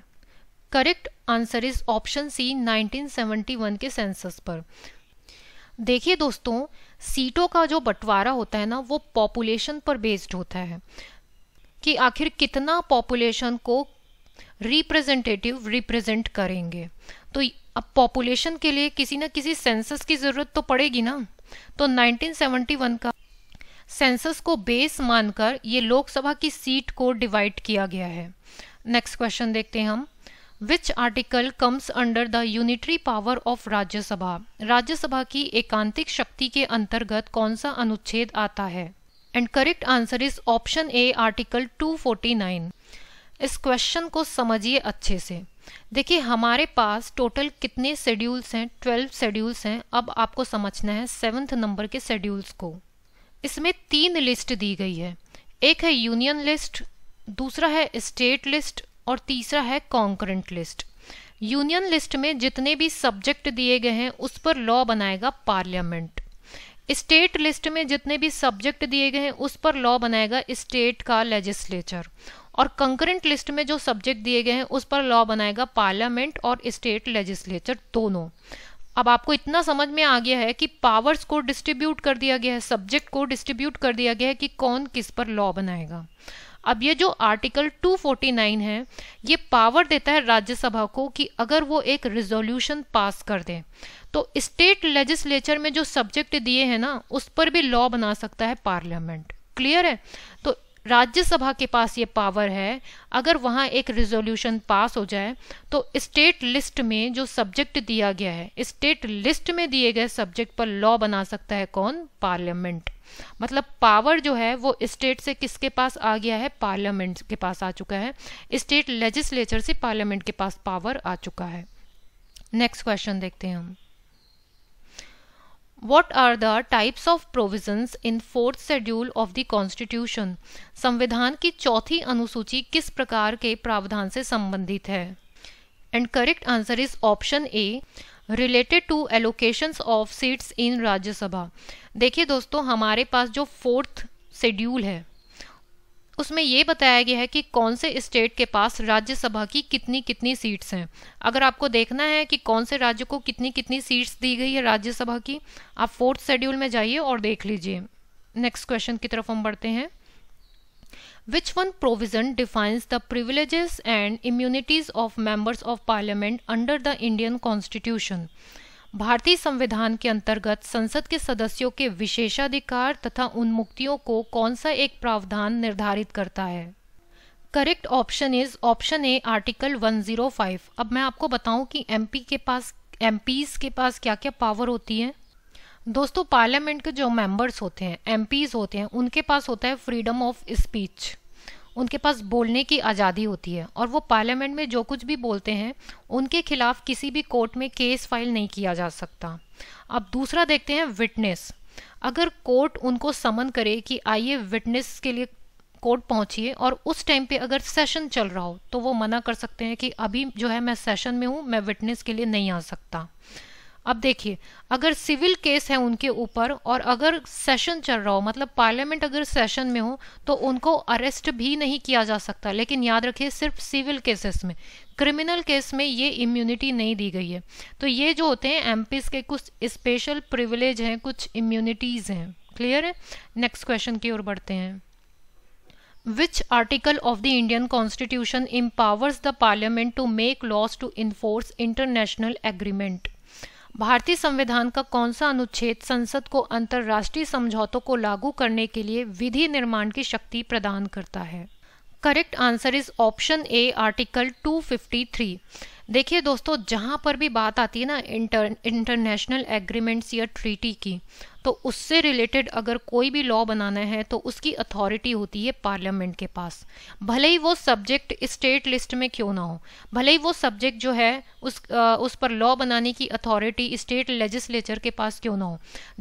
correct answer is option C 1971 के सेंसस पर देखिए दोस्तों सीटों का जो बंटवारा होता है ना वो पॉपुलेशन पर बेस्ड होता है कि आखिर कितना पॉपुलेशन को रिप्रेजेंटेटिव रिप्रेजेंट करेंगे तो अब पॉपुलेशन के लिए किसी ना किसी सेंसस की ज़रूरत तो पड़ेगी ना तो 1971 का सेंसस को बेस मानकर ये लोकसभा की सीट को डिवाइड किया गया है नेक्स्ट क्वेश्चन देखते हैं हम which article comes under the unitary power of Rajya Sabha Rajya Sabha की एकांतिक शक्ति के अंतर्गत कौन सा अनुच्छेद आता है and correct answer is option A article 249 इस क्वेश्चन को समझिए अच्छे से देखिए हमारे पास टोटल कितने शेड्यूल्स हैं ट्वेल्व शेड्यूल्स हैं अब आपको समझना है सेवन्थ नंबर के शेड्यूल्स को इसमें तीन लिस्ट दी गई है एक है यूनियन लिस्ट दूसरा है स्टेट लिस्ट और तीसरा है कॉन्करेंट लिस्ट यूनियन लिस्ट में जितने भी सब्जेक्ट दिए गए हैं उस पर लॉ बनाएगा पार्लियामेंट स्टेट लिस्ट में जितने भी सब्जेक्ट दिए गए हैं उस पर लॉ बनाएगा स्टेट का लेजिस्लेचर और कंकरेंट लिस्ट में जो सब्जेक्ट दिए गए हैं उस पर लॉ बनाएगा पार्लियामेंट और स्टेट लेजिस्लेचर दोनों अब आपको इतना समझ में आ गया है कि पावर्स को डिस्ट्रीब्यूट कर दिया गया है सब्जेक्ट को डिस्ट्रीब्यूट कर दिया गया है कि कौन किस पर लॉ बनाएगा अब ये जो आर्टिकल 249 है ये पावर देता है राज्यसभा को कि अगर वो एक रिजोल्यूशन पास कर दे तो स्टेट लेजिस्लेचर में जो सब्जेक्ट दिए हैं ना उस पर भी लॉ बना सकता है पार्लियामेंट क्लियर है तो राज्यसभा के पास ये पावर है अगर वहाँ एक रिजोल्यूशन पास हो जाए तो स्टेट लिस्ट में जो सब्जेक्ट दिया गया है स्टेट लिस्ट में दिए गए सब्जेक्ट पर लॉ बना सकता है कौन पार्लियामेंट मतलब पावर जो है वो स्टेट से किसके पास आ गया है पार्लियामेंट के पास आ चुका है स्टेट लेजिस्लेचर से पार्लियामेंट के पास पावर आ चुका है नेक्स्ट क्वेश्चन देखते हैं हम what are the types of provisions in fourth schedule of the constitution संविधान की चौथी अनुसूची किस प्रकार के प्रावधान से संबंधित है and correct answer is option A related to allocation of seats in Rajya Sabha देखिए दोस्तों हमारे पास जो फोर्थ शेड्यूल है उसमें ये बताया गया है कि कौन से स्टेट के पास राज्यसभा की कितनी कितनी सीट्स हैं अगर आपको देखना है कि कौन से राज्य को कितनी कितनी सीट्स दी गई है राज्यसभा की आप फोर्थ शेड्यूल में जाइए और देख लीजिए नेक्स्ट क्वेश्चन की तरफ हम बढ़ते हैं Which one provision defines the privileges and immunities of members of parliament under the Indian constitution? भारतीय संविधान के अंतर्गत संसद के सदस्यों के विशेषाधिकार तथा मुक्तियों को कौन सा एक प्रावधान निर्धारित करता है correct option is option A article 105 अब मैं आपको बताऊं कि एमपी के पास एमपीज के पास क्या क्या पावर होती है दोस्तों पार्लियामेंट के जो मेंबर्स होते हैं एम होते हैं उनके पास होता है फ्रीडम ऑफ स्पीच उनके पास बोलने की आज़ादी होती है और वो पार्लियामेंट में जो कुछ भी बोलते हैं उनके खिलाफ किसी भी कोर्ट में केस फाइल नहीं किया जा सकता अब दूसरा देखते हैं विटनेस अगर कोर्ट उनको समन करे कि आइए विटनेस के लिए कोर्ट पहुंचिए और उस टाइम पे अगर सेशन चल रहा हो तो वो मना कर सकते हैं कि अभी जो है मैं सेशन में हूँ मैं विटनेस के लिए नहीं आ सकता अब देखिए अगर सिविल केस है उनके ऊपर और अगर सेशन चल रहा हो मतलब पार्लियामेंट अगर सेशन में हो तो उनको अरेस्ट भी नहीं किया जा सकता लेकिन याद रखिए सिर्फ सिविल केसेस में क्रिमिनल केस में ये इम्यूनिटी नहीं दी गई है तो ये जो होते हैं एम के कुछ स्पेशल प्रिविलेज हैं कुछ इम्यूनिटीज़ हैं क्लियर है नेक्स्ट क्वेश्चन की ओर बढ़ते हैं which article of the Indian constitution empowers the parliament to make laws to enforce international agreement भारतीय संविधान का कौन सा अनुच्छेद संसद को अंतर्राष्ट्रीय समझौतों को लागू करने के लिए विधि निर्माण की शक्ति प्रदान करता है correct answer is option A article 253 देखिए दोस्तों जहाँ पर भी बात आती है ना इंटर इंटरनेशनल एग्रीमेंट्स या ट्रीटी की तो उससे रिलेटेड अगर कोई भी लॉ बनाना है तो उसकी अथॉरिटी होती है पार्लियामेंट के पास भले ही वो सब्जेक्ट स्टेट लिस्ट में क्यों ना हो भले ही वो सब्जेक्ट जो है उस आ, उस पर लॉ बनाने की अथॉरिटी स्टेट लेजिस्लेचर के पास क्यों ना हो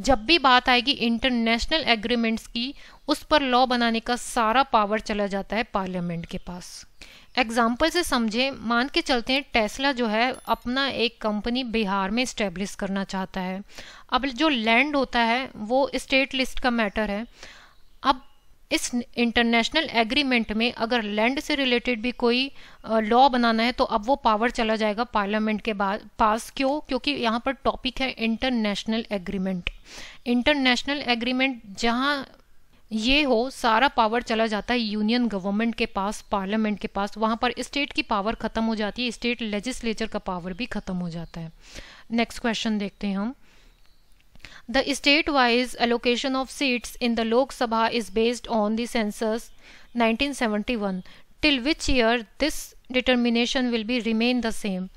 जब भी बात आएगी इंटरनेशनल एग्रीमेंट्स की उस पर लॉ बनाने का सारा पावर चला जाता है पार्लियामेंट के पास एग्जाम्पल से समझें मान के चलते हैं टेस्ला जो है अपना एक कंपनी बिहार में इस्टेब्लिश करना चाहता है अब जो लैंड होता है वो स्टेट लिस्ट का मैटर है अब इस इंटरनेशनल एग्रीमेंट में अगर लैंड से रिलेटेड भी कोई लॉ बनाना है तो अब वो पावर चला जाएगा पार्लियामेंट के पास क्यों क्योंकि यहाँ पर टॉपिक है इंटरनेशनल एग्रीमेंट इंटरनेशनल एग्रीमेंट जहाँ ये हो सारा पावर चला जाता है यूनियन गवर्नमेंट के पास पार्लियामेंट के पास वहाँ पर स्टेट की पावर ख़त्म हो जाती है स्टेट लेजिस्लेचर का पावर भी ख़त्म हो जाता है नेक्स्ट क्वेश्चन देखते हैं हम the state wise allocation of seats in the Lok Sabha is based on the census 1971 till which year this determination will be remain the same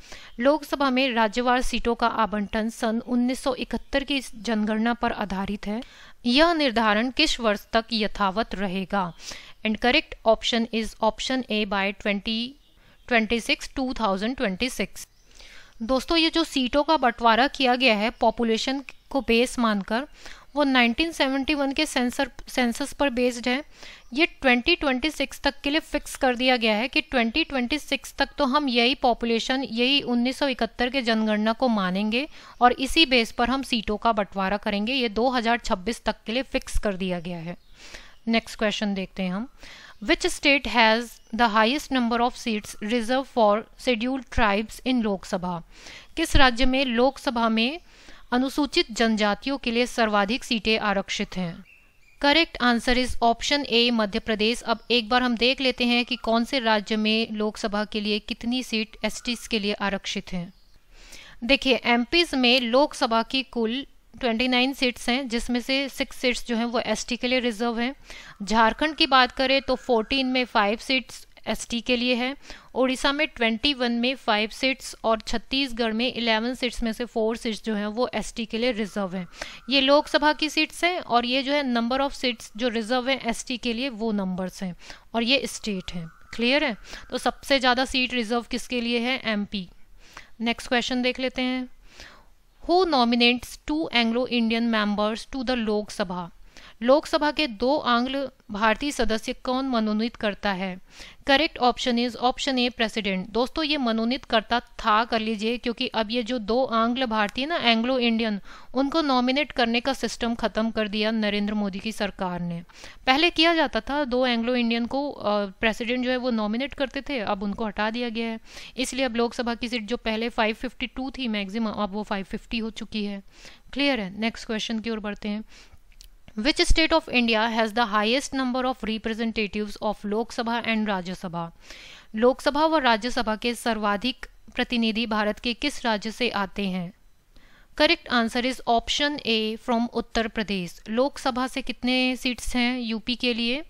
Lok Sabha में राज्यवार सीटों का आवंटन सन 1971 की जनगणना पर आधारित है यह निर्धारण किस वर्ष तक यथावत रहेगा and correct option is option A by twenty twenty six two thousand twenty six दोस्तों ये जो सीटों का बंटवारा किया गया है पॉपुलेशन को बेस मानकर वो 1971 के सेंसर सेंसस पर बेस्ड है ये 2026 तक के लिए फिक्स कर दिया गया है कि 2026 तक तो हम यही पॉपुलेशन यही 1971 के जनगणना को मानेंगे और इसी बेस पर हम सीटों का बंटवारा करेंगे ये 2026 तक के लिए फिक्स कर दिया गया है नेक्स्ट क्वेश्चन देखते हैं हम which state has the highest number of seats reserved for scheduled tribes in lok sabha किस राज्य में लोकसभा में अनुसूचित जनजातियों के लिए सर्वाधिक सीटें आरक्षित हैं correct answer is option A Madhya Pradesh अब एक बार हम देख लेते हैं कि कौन से राज्य में लोकसभा के लिए कितनी सीट एस के लिए आरक्षित हैं देखिए एम में लोकसभा की कुल 29 सीट्स हैं जिसमें से सिक्स सीट्स जो हैं वो एसटी के लिए रिजर्व हैं झारखंड की बात करें तो 14 में फाइव सीट्स एसटी के लिए है उड़ीसा में ट्वेंटी वन में फाइव सीट्स और छत्तीसगढ़ में इलेवन सीट्स में से फोर सीट्स जो हैं वो एसटी के लिए रिजर्व हैं ये लोकसभा की सीट्स हैं और ये जो है नंबर ऑफ सीट्स जो रिजर्व हैं एसटी के लिए वो नंबर्स हैं और ये स्टेट हैं क्लियर है तो सबसे ज़्यादा सीट रिजर्व किसके लिए है एम नेक्स्ट क्वेश्चन देख लेते हैं who nominates two Anglo Indian members to the Lok Sabha Lok Sabha के दो आंग्ल भारतीय सदस्य कौन मनोनीत करता है correct option is option A president दोस्तों ये मनोनीत करता था कर लीजिए क्योंकि अब ये जो दो आंग्ल भारतीय ना एंग्लो इंडियन उनको नॉमिनेट करने का सिस्टम खत्म कर दिया नरेंद्र मोदी की सरकार ने पहले किया जाता था दो एंग्लो इंडियन को प्रेसिडेंट जो है वो नॉमिनेट करते थे अब उनको हटा दिया गया है इसलिए अब लोकसभा की सीट जो पहले 552 थी मैक्सिमम अब वो 550 हो चुकी है क्लियर है नेक्स्ट क्वेश्चन की ओर बढ़ते हैं which state of India has the highest number of representative of Lok Sabha and Rajya Sabha Lok Sabha व राज्यसभा के सर्वाधिक प्रतिनिधि भारत के किस राज्य से आते हैं correct answer is option A from Uttar Pradesh Lok Sabha से कितने सीट्स हैं यूपी के लिए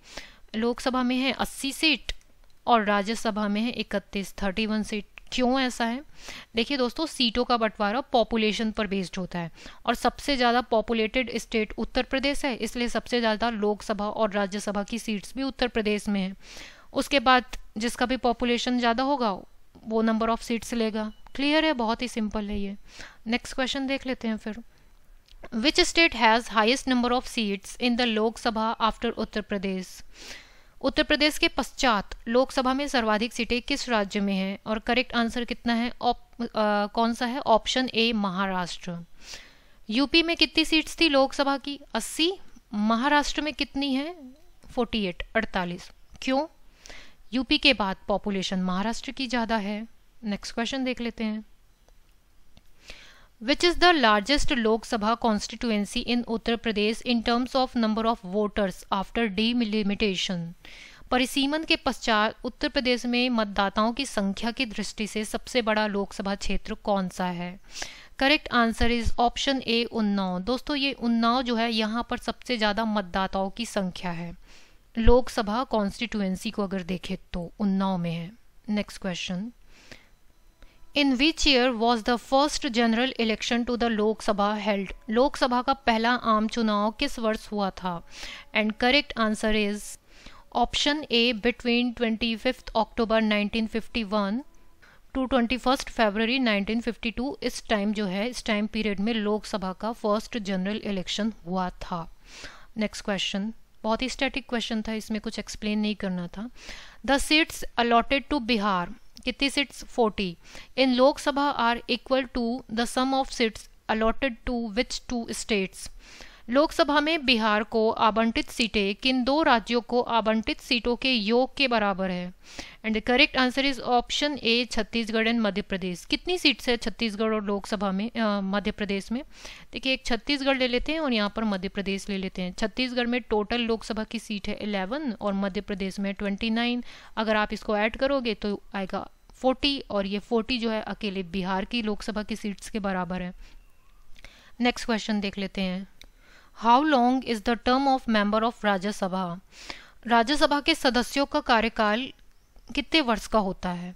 लोकसभा में है 80 सीट और राज्यसभा में है 31 31 सीट क्यों ऐसा है देखिए दोस्तों सीटों का बंटवारा पॉपुलेशन पर बेस्ड होता है और सबसे ज़्यादा पॉपुलेटेड स्टेट उत्तर प्रदेश है इसलिए सबसे ज़्यादा लोकसभा और राज्यसभा की सीट्स भी उत्तर प्रदेश में है उसके बाद जिसका भी पॉपुलेशन ज़्यादा होगा वो नंबर ऑफ सीट्स लेगा क्लियर है बहुत ही सिंपल है ये नेक्स्ट क्वेश्चन देख लेते हैं फिर which state has highest number of seats in the Lok Sabha after Uttar Pradesh Uttar Pradesh के पश्चात लोकसभा में सर्वाधिक सीटें किस राज्य में हैं और करेक्ट आंसर कितना है ऑप कौन सा है ऑप्शन ए महाराष्ट्र यूपी में कितनी सीट्स थी लोकसभा की 80 महाराष्ट्र में कितनी है 48 अड़तालीस क्यों यूपी के बाद पॉपुलेशन महाराष्ट्र की ज़्यादा है नेक्स्ट क्वेश्चन देख लेते हैं which is the largest Lok Sabha constituency in Uttar Pradesh in terms of number of voters after delimitation. परिसीमन के पश्चात उत्तर प्रदेश में मतदाताओं की संख्या की दृष्टि से सबसे बड़ा लोकसभा क्षेत्र कौन सा है correct answer is option A Unnao दोस्तों ये उन्नाव जो है यहाँ पर सबसे ज़्यादा मतदाताओं की संख्या है लोकसभा कॉन्स्टिट्यूएंसी को अगर देखें तो उन्नाव में है next question in which year was the first general election to the Lok Sabha held Lok Sabha का पहला आम चुनाव किस वर्ष हुआ था and correct answer is option A between twenty fifth October nineteen fifty one to twenty first February to इस time जो है इस टाइम पीरियड में लोकसभा का फर्स्ट जनरल इलेक्शन हुआ था नेक्स्ट क्वेश्चन बहुत ही स्टैटिक क्वेश्चन था इसमें कुछ एक्सप्लेन नहीं करना था the seats allotted to Bihar कितनी seats 40 in Lok Sabha are equal to the sum of seats allotted to which two states Lok Sabha में बिहार को आवंटित सीटें किन दो राज्यों को आवंटित सीटों के योग के बराबर है and the correct answer is option A Chhattisgarh and Madhya Pradesh कितनी सीट्स है छत्तीसगढ़ और लोकसभा में मध्य प्रदेश में देखिए एक छत्तीसगढ़ ले लेते हैं और यहाँ पर मध्य प्रदेश ले लेते हैं छत्तीसगढ़ में टोटल लोकसभा की सीट है इलेवन और मध्य प्रदेश में ट्वेंटी नाइन अगर आप इसको ऐड करोगे तो आएगा फोर्टी और ये फोर्टी जो है अकेले बिहार की लोकसभा की सीट्स के बराबर है नेक्स्ट क्वेश्चन देख लेते हैं how long is the term of member of Rajya Sabha Rajya Sabha के सदस्यों का कार्यकाल कितने वर्ष का होता है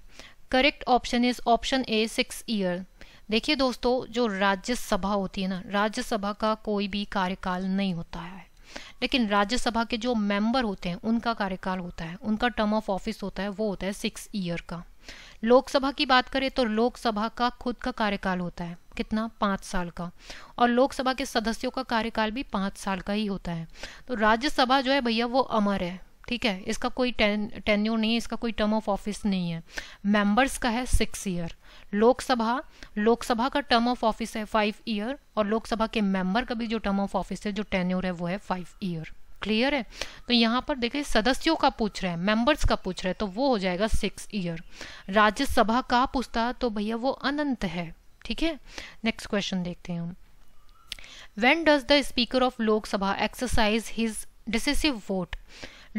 correct option is option A six year देखिए दोस्तों जो राज्यसभा होती है ना राज्यसभा का कोई भी कार्यकाल नहीं होता है लेकिन राज्यसभा के जो मेंबर होते हैं उनका कार्यकाल होता है उनका टर्म ऑफ ऑफिस होता है वो होता है सिक्स ईयर का लोकसभा की बात करें तो लोकसभा का खुद का कार्यकाल होता है कितना पाँच साल का और लोकसभा के सदस्यों का कार्यकाल भी पाँच साल का ही होता है तो राज्यसभा जो है भैया वो अमर है ठीक है इसका कोई टेन टेन्यू नहीं है इसका कोई टर्म ऑफ ऑफिस नहीं है मेंबर्स का है सिक्स ईयर लोकसभा लोकसभा का टर्म ऑफ ऑफिस है फाइव ईयर और लोकसभा के मेंबर का भी जो टर्म ऑफ ऑफिस है जो टेन्यूर है वो है फाइव ईयर क्लियर है तो यहाँ पर देखिए सदस्यों का पूछ रहे हैं मेंबर्स का पूछ रहे हैं तो वो हो जाएगा सिक्स ईयर राज्यसभा का पूछता तो भैया वो अनंत है ठीक है नेक्स्ट क्वेश्चन देखते हैं हम when does the speaker of Lok Sabha exercise his decisive vote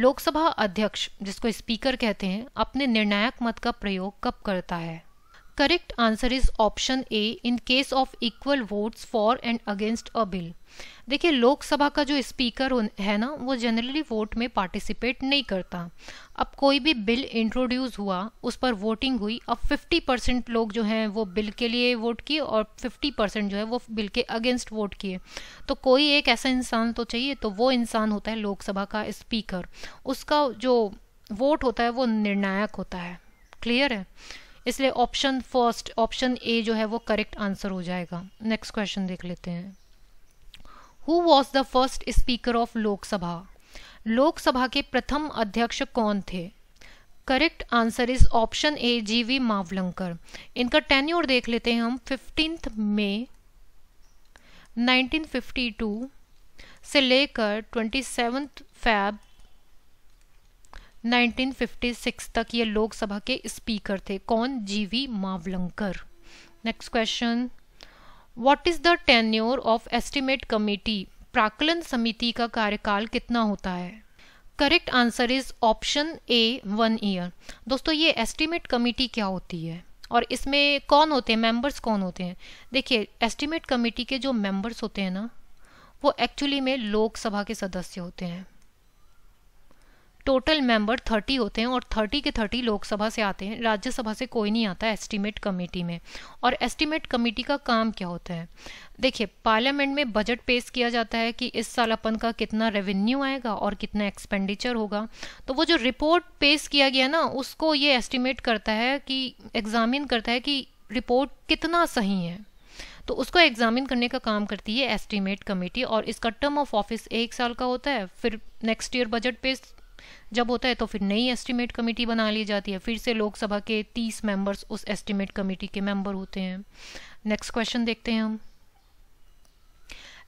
Lok Sabha अध्यक्ष जिसको स्पीकर कहते हैं अपने निर्णायक मत का प्रयोग कब करता है correct answer is option A in case of equal votes for and against a bill देखिए लोकसभा का जो स्पीकर है ना वो जनरली वोट में पार्टिसिपेट नहीं करता अब कोई भी बिल इंट्रोड्यूस हुआ उस पर वोटिंग हुई अब 50 परसेंट लोग जो हैं वो बिल के लिए वोट किए और 50 परसेंट जो है वो बिल के अगेंस्ट वोट किए तो कोई एक ऐसा इंसान तो चाहिए तो वो इंसान होता है लोकसभा का स्पीकर उसका जो वोट होता है वो निर्णायक होता है क्लियर है इसलिए ऑप्शन फर्स्ट ऑप्शन ए जो है वो करेक्ट आंसर हो जाएगा नेक्स्ट क्वेश्चन देख लेते हैं who was the first speaker of Lok Sabha Lok Sabha के प्रथम अध्यक्ष कौन थे correct answer is option A G V Mavalankar इनका टेन्योर देख लेते हैं हम फिफ्टींथ मे 1952 से लेकर ट्वेंटी 27 फैब 1956 तक ये लोकसभा के स्पीकर थे कौन GV Mavalankar next question what is the tenure of estimate committee प्राकलन समिति का कार्यकाल कितना होता है correct answer is option A one year दोस्तों ये एस्टिमेट कमेटी क्या होती है और इसमें कौन होते हैं मेंबर्स कौन होते हैं देखिए एस्टिमेट कमेटी के जो मेंबर्स होते हैं ना वो एक्चुअली में लोकसभा के सदस्य होते हैं टोटल मेंबर थर्टी होते हैं और थर्टी के थर्टी लोकसभा से आते हैं राज्यसभा से कोई नहीं आता एस्टीमेट कमेटी में और एस्टीमेट कमेटी का काम क्या होता है देखिए पार्लियामेंट में बजट पेश किया जाता है कि इस साल अपन का कितना रेवेन्यू आएगा और कितना एक्सपेंडिचर होगा तो वो जो रिपोर्ट पेश किया गया ना उसको ये एस्टिमेट करता है कि एग्जामिन करता है कि रिपोर्ट कितना सही है तो उसको एग्जामिन करने का काम करती है एस्टीमेट कमेटी और इसका टर्म ऑफ ऑफिस एक साल का होता है फिर नेक्स्ट ईयर बजट पेश जब होता है तो फिर नई एस्टिमेट कमेटी बना ली जाती है फिर से लोकसभा के तीस मेंबर्स उस एस्टिमेट कमेटी के मेंबर होते हैं नेक्स्ट क्वेश्चन देखते हैं हम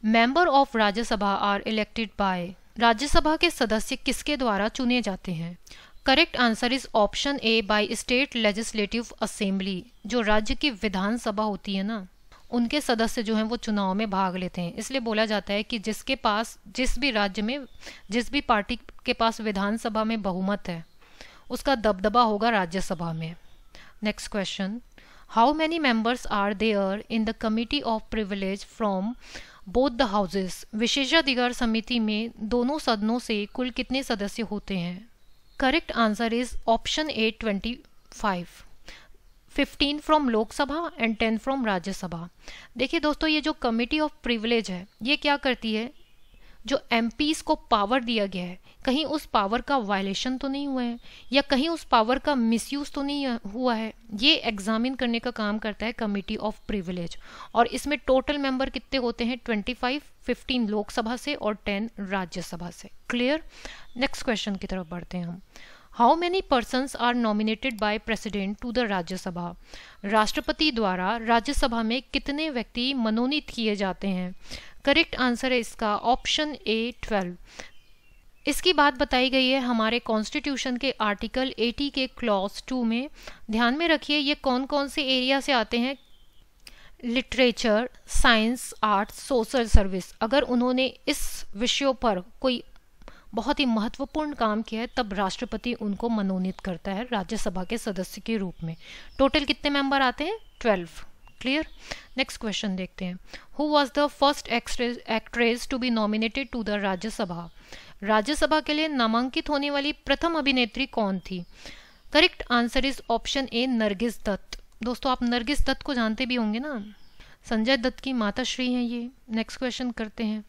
member of Rajya Sabha are elected by Rajya Sabha के सदस्य किसके द्वारा चुने जाते हैं correct answer is option A by state legislative assembly जो राज्य की विधानसभा होती है ना उनके सदस्य जो हैं वो चुनाव में भाग लेते हैं इसलिए बोला जाता है कि जिसके पास जिस भी राज्य में जिस भी पार्टी के पास विधानसभा में बहुमत है उसका दबदबा होगा राज्यसभा में next question how many members are there in the committee of privilege from both the houses विशेषाधिकार समिति में दोनों सदनों से कुल कितने सदस्य होते हैं correct answer is option A twenty five 15 from Lok Sabha and 10 from Rajya Sabha देखिए दोस्तों ये जो कमिटी ऑफ प्रिविलेज है ये क्या करती है जो एम को पावर दिया गया है कहीं उस पावर का वायलेशन तो नहीं हुआ है या कहीं उस पावर का मिसयूज तो नहीं हुआ है ये एग्जामिन करने का काम करता है कमेटी ऑफ प्रिविलेज और इसमें टोटल मेंबर कितने होते हैं 25, 15 लोकसभा से और 10 राज्यसभा से क्लियर नेक्स्ट क्वेश्चन की तरफ बढ़ते हैं हम how many persons are nominated by president to the Rajya Sabha राष्ट्रपति द्वारा राज्यसभा में कितने व्यक्ति मनोनीत किए जाते हैं करेक्ट आंसर है इसका ऑप्शन ए ट्वेल्व इसकी बात बताई गई है हमारे कॉन्स्टिट्यूशन के आर्टिकल 80 के क्लॉज 2 में ध्यान में रखिए ये कौन कौन से एरिया से आते हैं literature science art social service अगर उन्होंने इस विषयों पर कोई बहुत ही महत्वपूर्ण काम किया है तब राष्ट्रपति उनको मनोनीत करता है राज्यसभा के सदस्य के रूप में टोटल कितने मेंबर आते हैं ट्वेल्व क्लियर नेक्स्ट क्वेश्चन देखते हैं who was the first actress to be nominated to the Rajya Sabha Rajya Sabha के लिए नामांकित होने वाली प्रथम अभिनेत्री कौन थी correct answer is option A Nargis Dutt दोस्तों आप नरगिस दत्त को जानते भी होंगे ना संजय दत्त की माता श्री हैं ये नेक्स्ट क्वेश्चन करते हैं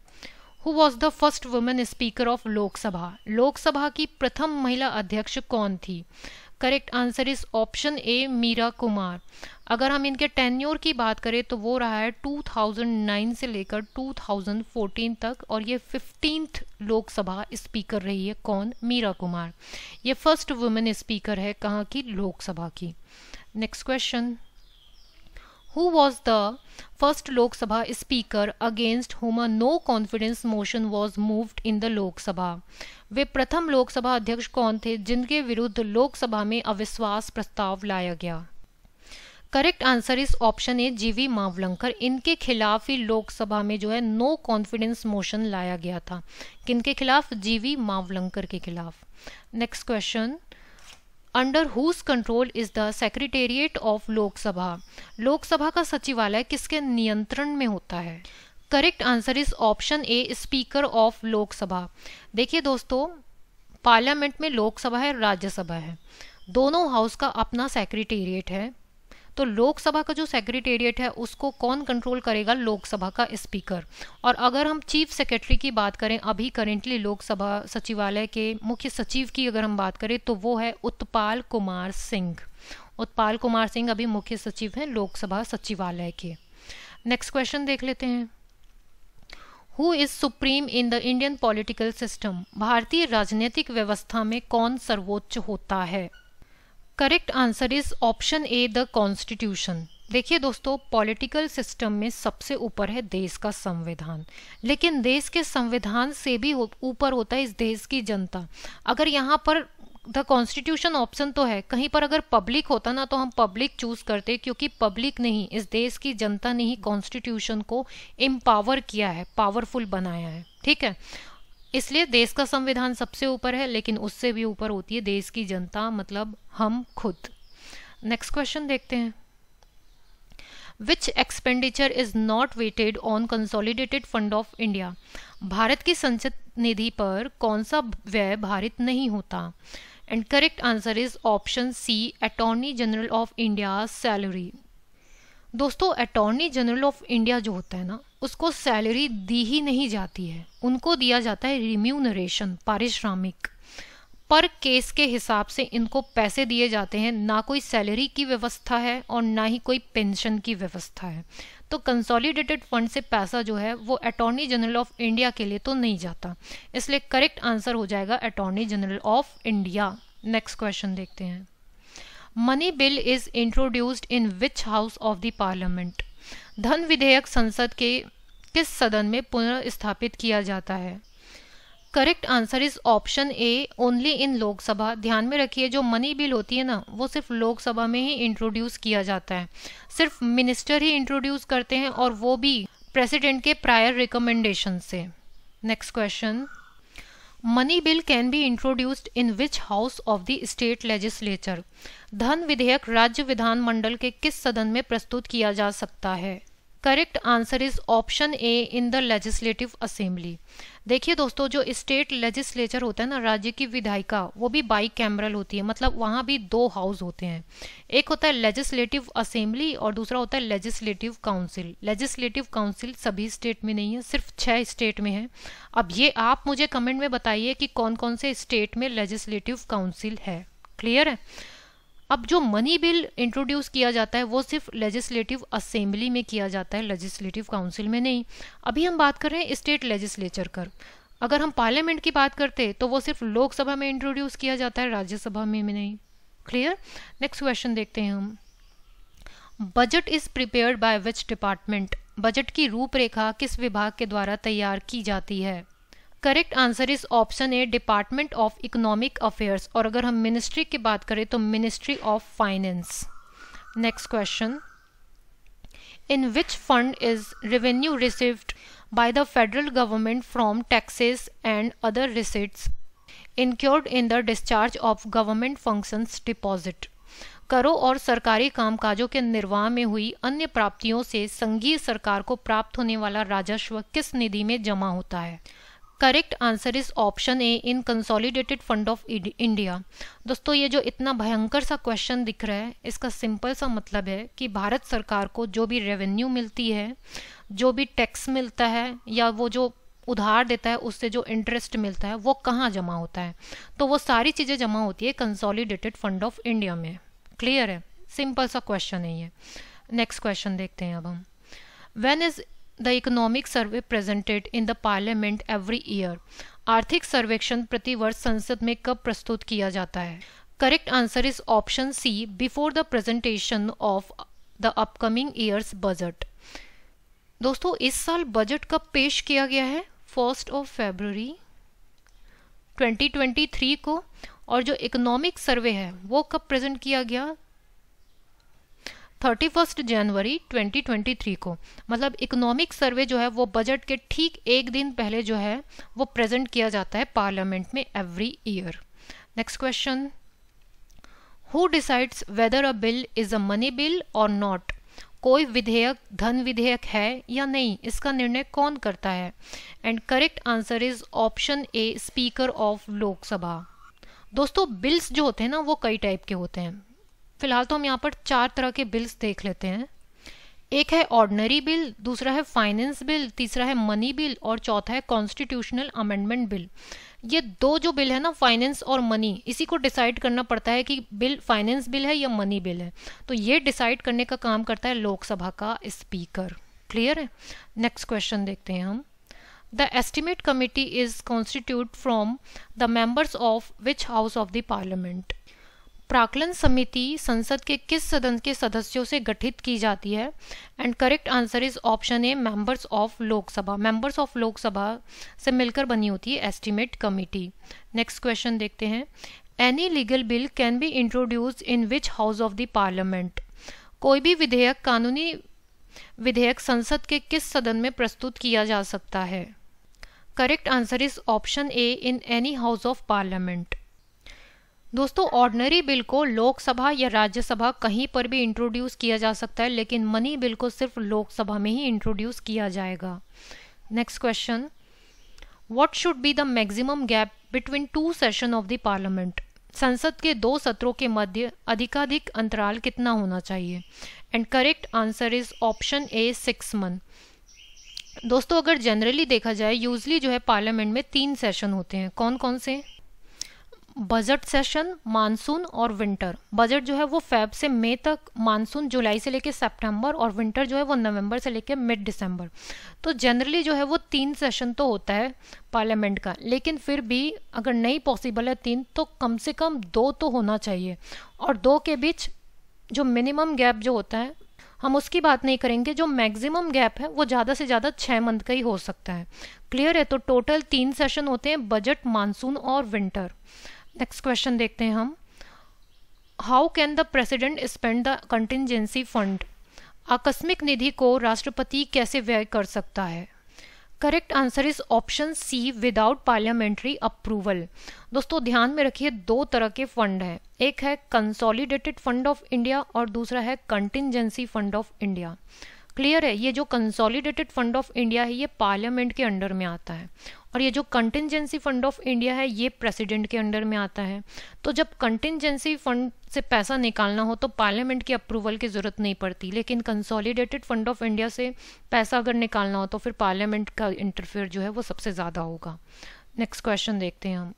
who was the first women speaker of Lok Sabha Lok Sabha की प्रथम महिला अध्यक्ष कौन थी correct answer is option A Meera Kumar अगर हम इनके टेन्योर की बात करें तो वो रहा है 2009 से लेकर 2014 तक और ये फिफ्टींथ लोकसभा स्पीकर रही है कौन मीरा कुमार ये फर्स्ट वुमेन स्पीकर है कहाँ की लोकसभा की next question who was the first Lok Sabha speaker against whom a no confidence motion was moved in the Lok Sabha? वे प्रथम लोकसभा अध्यक्ष कौन थे जिनके विरुद्ध लोकसभा में अविश्वास प्रस्ताव लाया गया correct answer is option A G V Mavalankar इनके खिलाफ ही लोकसभा में जो है नो कॉन्फिडेंस मोशन लाया गया था किनके खिलाफ जीवी मावलंकर के खिलाफ next question under whose control is the secretariat of Lok Sabha Lok Sabha का सचिवालय किसके नियंत्रण में होता है correct answer is option A speaker of Lok Sabha देखिए दोस्तों पार्लियामेंट में लोकसभा है राज्यसभा है दोनों हाउस का अपना सेक्रेटेरिएट है तो लोकसभा का जो सेक्रेटेरिएट है उसको कौन कंट्रोल करेगा लोकसभा का स्पीकर और अगर हम चीफ सेक्रेटरी की बात करें अभी करेंटली लोकसभा सचिवालय के मुख्य सचिव की अगर हम बात करें तो वो है उत्पाल कुमार सिंह उत्पाल कुमार सिंह अभी मुख्य सचिव हैं लोकसभा सचिवालय के नेक्स्ट क्वेश्चन देख लेते हैं who is supreme in the Indian political system भारतीय राजनीतिक व्यवस्था में कौन सर्वोच्च होता है correct answer is option A the constitution देखिए दोस्तों पॉलिटिकल सिस्टम में सबसे ऊपर है देश का संविधान लेकिन देश के संविधान से भी ऊपर होता है इस देश की जनता अगर यहाँ पर द कॉन्स्टिट्यूशन ऑप्शन तो है कहीं पर अगर पब्लिक होता ना तो हम पब्लिक चूज करते क्योंकि पब्लिक ने ही इस देश की जनता ने ही कॉन्स्टिट्यूशन को एम्पावर किया है पावरफुल बनाया है ठीक है इसलिए देश का संविधान सबसे ऊपर है लेकिन उससे भी ऊपर होती है देश की जनता मतलब हम खुद नेक्स्ट क्वेश्चन देखते हैं which expenditure is not weighted on consolidated fund of India Bharat की संचित निधि पर कौन सा व्यय भारित नहीं होता and correct answer is option C attorney general of India salary दोस्तों अटॉर्नी जनरल ऑफ इंडिया जो होता है ना उसको सैलरी दी ही नहीं जाती है उनको दिया जाता है रिम्यूनरेशन पारिश्रमिक पर केस के हिसाब से इनको पैसे दिए जाते हैं ना कोई सैलरी की व्यवस्था है और ना ही कोई पेंशन की व्यवस्था है तो कंसोलिडेटेड फंड से पैसा जो है वो अटॉर्नी जनरल ऑफ इंडिया के लिए तो नहीं जाता इसलिए करेक्ट आंसर हो जाएगा attorney general of India next question देखते हैं money bill is introduced in which house of the parliament धन विधेयक संसद के किस सदन में पुनर्स्थापित किया जाता है correct answer is option A only in Lok Sabha ध्यान में रखिए जो मनी बिल होती है ना वो सिर्फ लोकसभा में ही इंट्रोड्यूस किया जाता है सिर्फ मिनिस्टर ही इंट्रोड्यूस करते हैं और वो भी प्रेसिडेंट के प्रायर रिकमेंडेशन से next question money bill can be introduced in which house of the state legislature धन विधेयक राज्य विधानमंडल के किस सदन में प्रस्तुत किया जा सकता है correct answer is option A in the legislative assembly देखिए दोस्तों जो स्टेट लेजिस्लेचर होता है ना राज्य की विधायिका वो भी बाई कैमरल होती है मतलब वहाँ भी दो हाउस होते हैं एक होता है लेजिस्लेटिव असेंबली और दूसरा होता है लेजिस्लेटिव काउंसिल लेजिस्लेटिव काउंसिल सभी स्टेट में नहीं है सिर्फ छः स्टेट में है अब ये आप मुझे कमेंट में बताइए कि कौन कौन से स्टेट में लेजिस्लेटिव काउंसिल है क्लियर है अब जो मनी बिल इंट्रोड्यूस किया जाता है वो सिर्फ लेजिस्लेटिव असेंबली में किया जाता है लेजिस्लेटिव काउंसिल में नहीं अभी हम बात कर रहे हैं स्टेट लेजिस्लेचर कर अगर हम पार्लियामेंट की बात करते तो वो सिर्फ लोकसभा में इंट्रोड्यूस किया जाता है राज्यसभा में, में नहीं क्लियर नेक्स्ट क्वेश्चन देखते हैं हम budget is prepared by which department budget की रूपरेखा किस विभाग के द्वारा तैयार की जाती है correct answer is option A department of economic affairs और अगर हम मिनिस्ट्री की बात करें तो ministry of finance next question in which fund is revenue received by the federal government from taxes and other receipts incurred in the discharge of government functions deposit करो और सरकारी कामकाजों के निर्वाह में हुई अन्य प्राप्तियों से संघीय सरकार को प्राप्त होने वाला राजस्व किस निधि में जमा होता है correct answer is option A in consolidated fund of India दोस्तों ये जो इतना भयंकर सा क्वेश्चन दिख रहा है इसका सिंपल सा मतलब है कि भारत सरकार को जो भी रेवेन्यू मिलती है जो भी टैक्स मिलता है या वो जो उधार देता है उससे जो इंटरेस्ट मिलता है वो कहाँ जमा होता है तो वो सारी चीज़ें जमा होती है कंसोलिडेटेड फंड ऑफ इंडिया में क्लियर है सिंपल सा क्वेश्चन है ये नेक्स्ट क्वेश्चन देखते हैं अब हम when is the economic survey presented in the parliament every year आर्थिक सर्वेक्षण प्रति वर्ष संसद में कब प्रस्तुत किया जाता है correct answer is option C before the presentation of the upcoming year's budget दोस्तों इस साल बजट कब पेश किया गया है फर्स्ट ऑफ फेबररी 2023 को और जो इकोनॉमिक सर्वे है वो कब प्रेजेंट किया गया थर्टी फर्स्ट जनवरी 2023 को मतलब इकोनॉमिक सर्वे जो है वो बजट के ठीक एक दिन पहले जो है वो प्रेजेंट किया जाता है पार्लियामेंट में every year next question who decides whether a bill is a money bill और नॉट कोई विधेयक धन विधेयक है या नहीं इसका निर्णय कौन करता है and correct answer is option A speaker of Lok Sabha दोस्तों बिल्स जो होते हैं ना वो कई टाइप के होते हैं फिलहाल तो हम यहाँ पर चार तरह के बिल्स देख लेते हैं एक है ऑर्डनरी बिल दूसरा है फाइनेंस बिल तीसरा है मनी बिल और चौथा है कॉन्स्टिट्यूशनल अमेंडमेंट बिल ये दो जो बिल है ना फाइनेंस और मनी इसी को डिसाइड करना पड़ता है कि बिल फाइनेंस बिल है या मनी बिल है तो ये डिसाइड करने का काम करता है लोकसभा का स्पीकर क्लियर है नेक्स्ट क्वेश्चन देखते हैं हम the estimate committee is constitute from the members of which house of the parliament प्राकलन समिति संसद के किस सदन के सदस्यों से गठित की जाती है and correct answer is option A members of Lok Sabha members of Lok Sabha से मिलकर बनी होती है एस्टिमेट कमेटी नेक्स्ट क्वेश्चन देखते हैं any legal bill can be introduce in which house of the parliament कोई भी विधेयक कानूनी विधेयक संसद के किस सदन में प्रस्तुत किया जा सकता है correct answer is option A in any house of parliament दोस्तों ऑर्डनरी बिल को लोकसभा या राज्यसभा कहीं पर भी इंट्रोड्यूस किया जा सकता है लेकिन मनी बिल को सिर्फ लोकसभा में ही इंट्रोड्यूस किया जाएगा next question what should be the maximum gap between two session of the parliament संसद के दो सत्रों के मध्य अधिकाधिक अंतराल कितना होना चाहिए and correct answer is option A six month दोस्तों अगर जनरली देखा जाए यूजली जो है पार्लियामेंट में तीन सेशन होते हैं कौन कौन से बजट सेशन मानसून और विंटर बजट जो है वो फेब से मई तक मानसून जुलाई से लेकर सितंबर और विंटर जो है वो नवंबर से लेकर मिड दिसंबर तो जनरली जो है वो तीन सेशन तो होता है पार्लियामेंट का लेकिन फिर भी अगर नहीं पॉसिबल है तीन तो कम से कम दो तो होना चाहिए और दो के बीच जो मिनिमम गैप जो होता है हम उसकी बात नहीं करेंगे जो मैक्सिमम गैप है वो ज़्यादा से ज़्यादा छः मंथ का ही हो सकता है क्लियर है तो टोटल तीन सेशन होते हैं बजट मानसून और विंटर नेक्स्ट क्वेश्चन देखते हैं हम how can the president spend the contingency fund आकस्मिक निधि को राष्ट्रपति कैसे व्यय कर सकता है correct answer is option C without parliamentary approval दोस्तों ध्यान में रखिए दो तरह के फंड हैं एक है कंसोलिडेटेड फंड ऑफ इंडिया और दूसरा है contingency fund of India clear है ये जो कंसोलिडेटेड फंड ऑफ इंडिया है ये पार्लियामेंट के अंडर में आता है और ये जो कंटिजेंसी फंड ऑफ इंडिया है ये प्रेसिडेंट के अंडर में आता है तो जब कंटिजेंसी फंड से पैसा निकालना हो तो पार्लियामेंट की अप्रूवल की ज़रूरत नहीं पड़ती लेकिन कंसोलिडेटेड फंड ऑफ इंडिया से पैसा अगर निकालना हो तो फिर पार्लियामेंट का इंटरफेयर जो है वो सबसे ज़्यादा होगा नेक्स्ट क्वेश्चन देखते हैं हम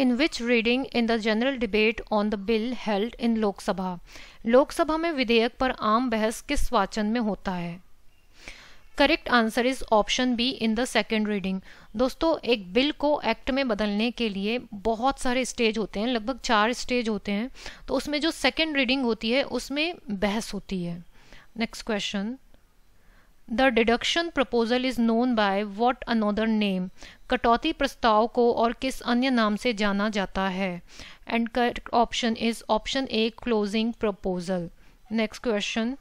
in which reading in the general debate on the bill held in Lok Sabha Lok Sabha में विधेयक पर आम बहस किस वाचन में होता है correct answer is option B in the second reading दोस्तों एक बिल को एक्ट में बदलने के लिए बहुत सारे स्टेज होते हैं लगभग चार स्टेज होते हैं तो उसमें जो सेकेंड रीडिंग होती है उसमें बहस होती है next question the deduction proposal is known by what another name कटौती प्रस्ताव को और किस अन्य नाम से जाना जाता है and correct option is option A closing proposal next question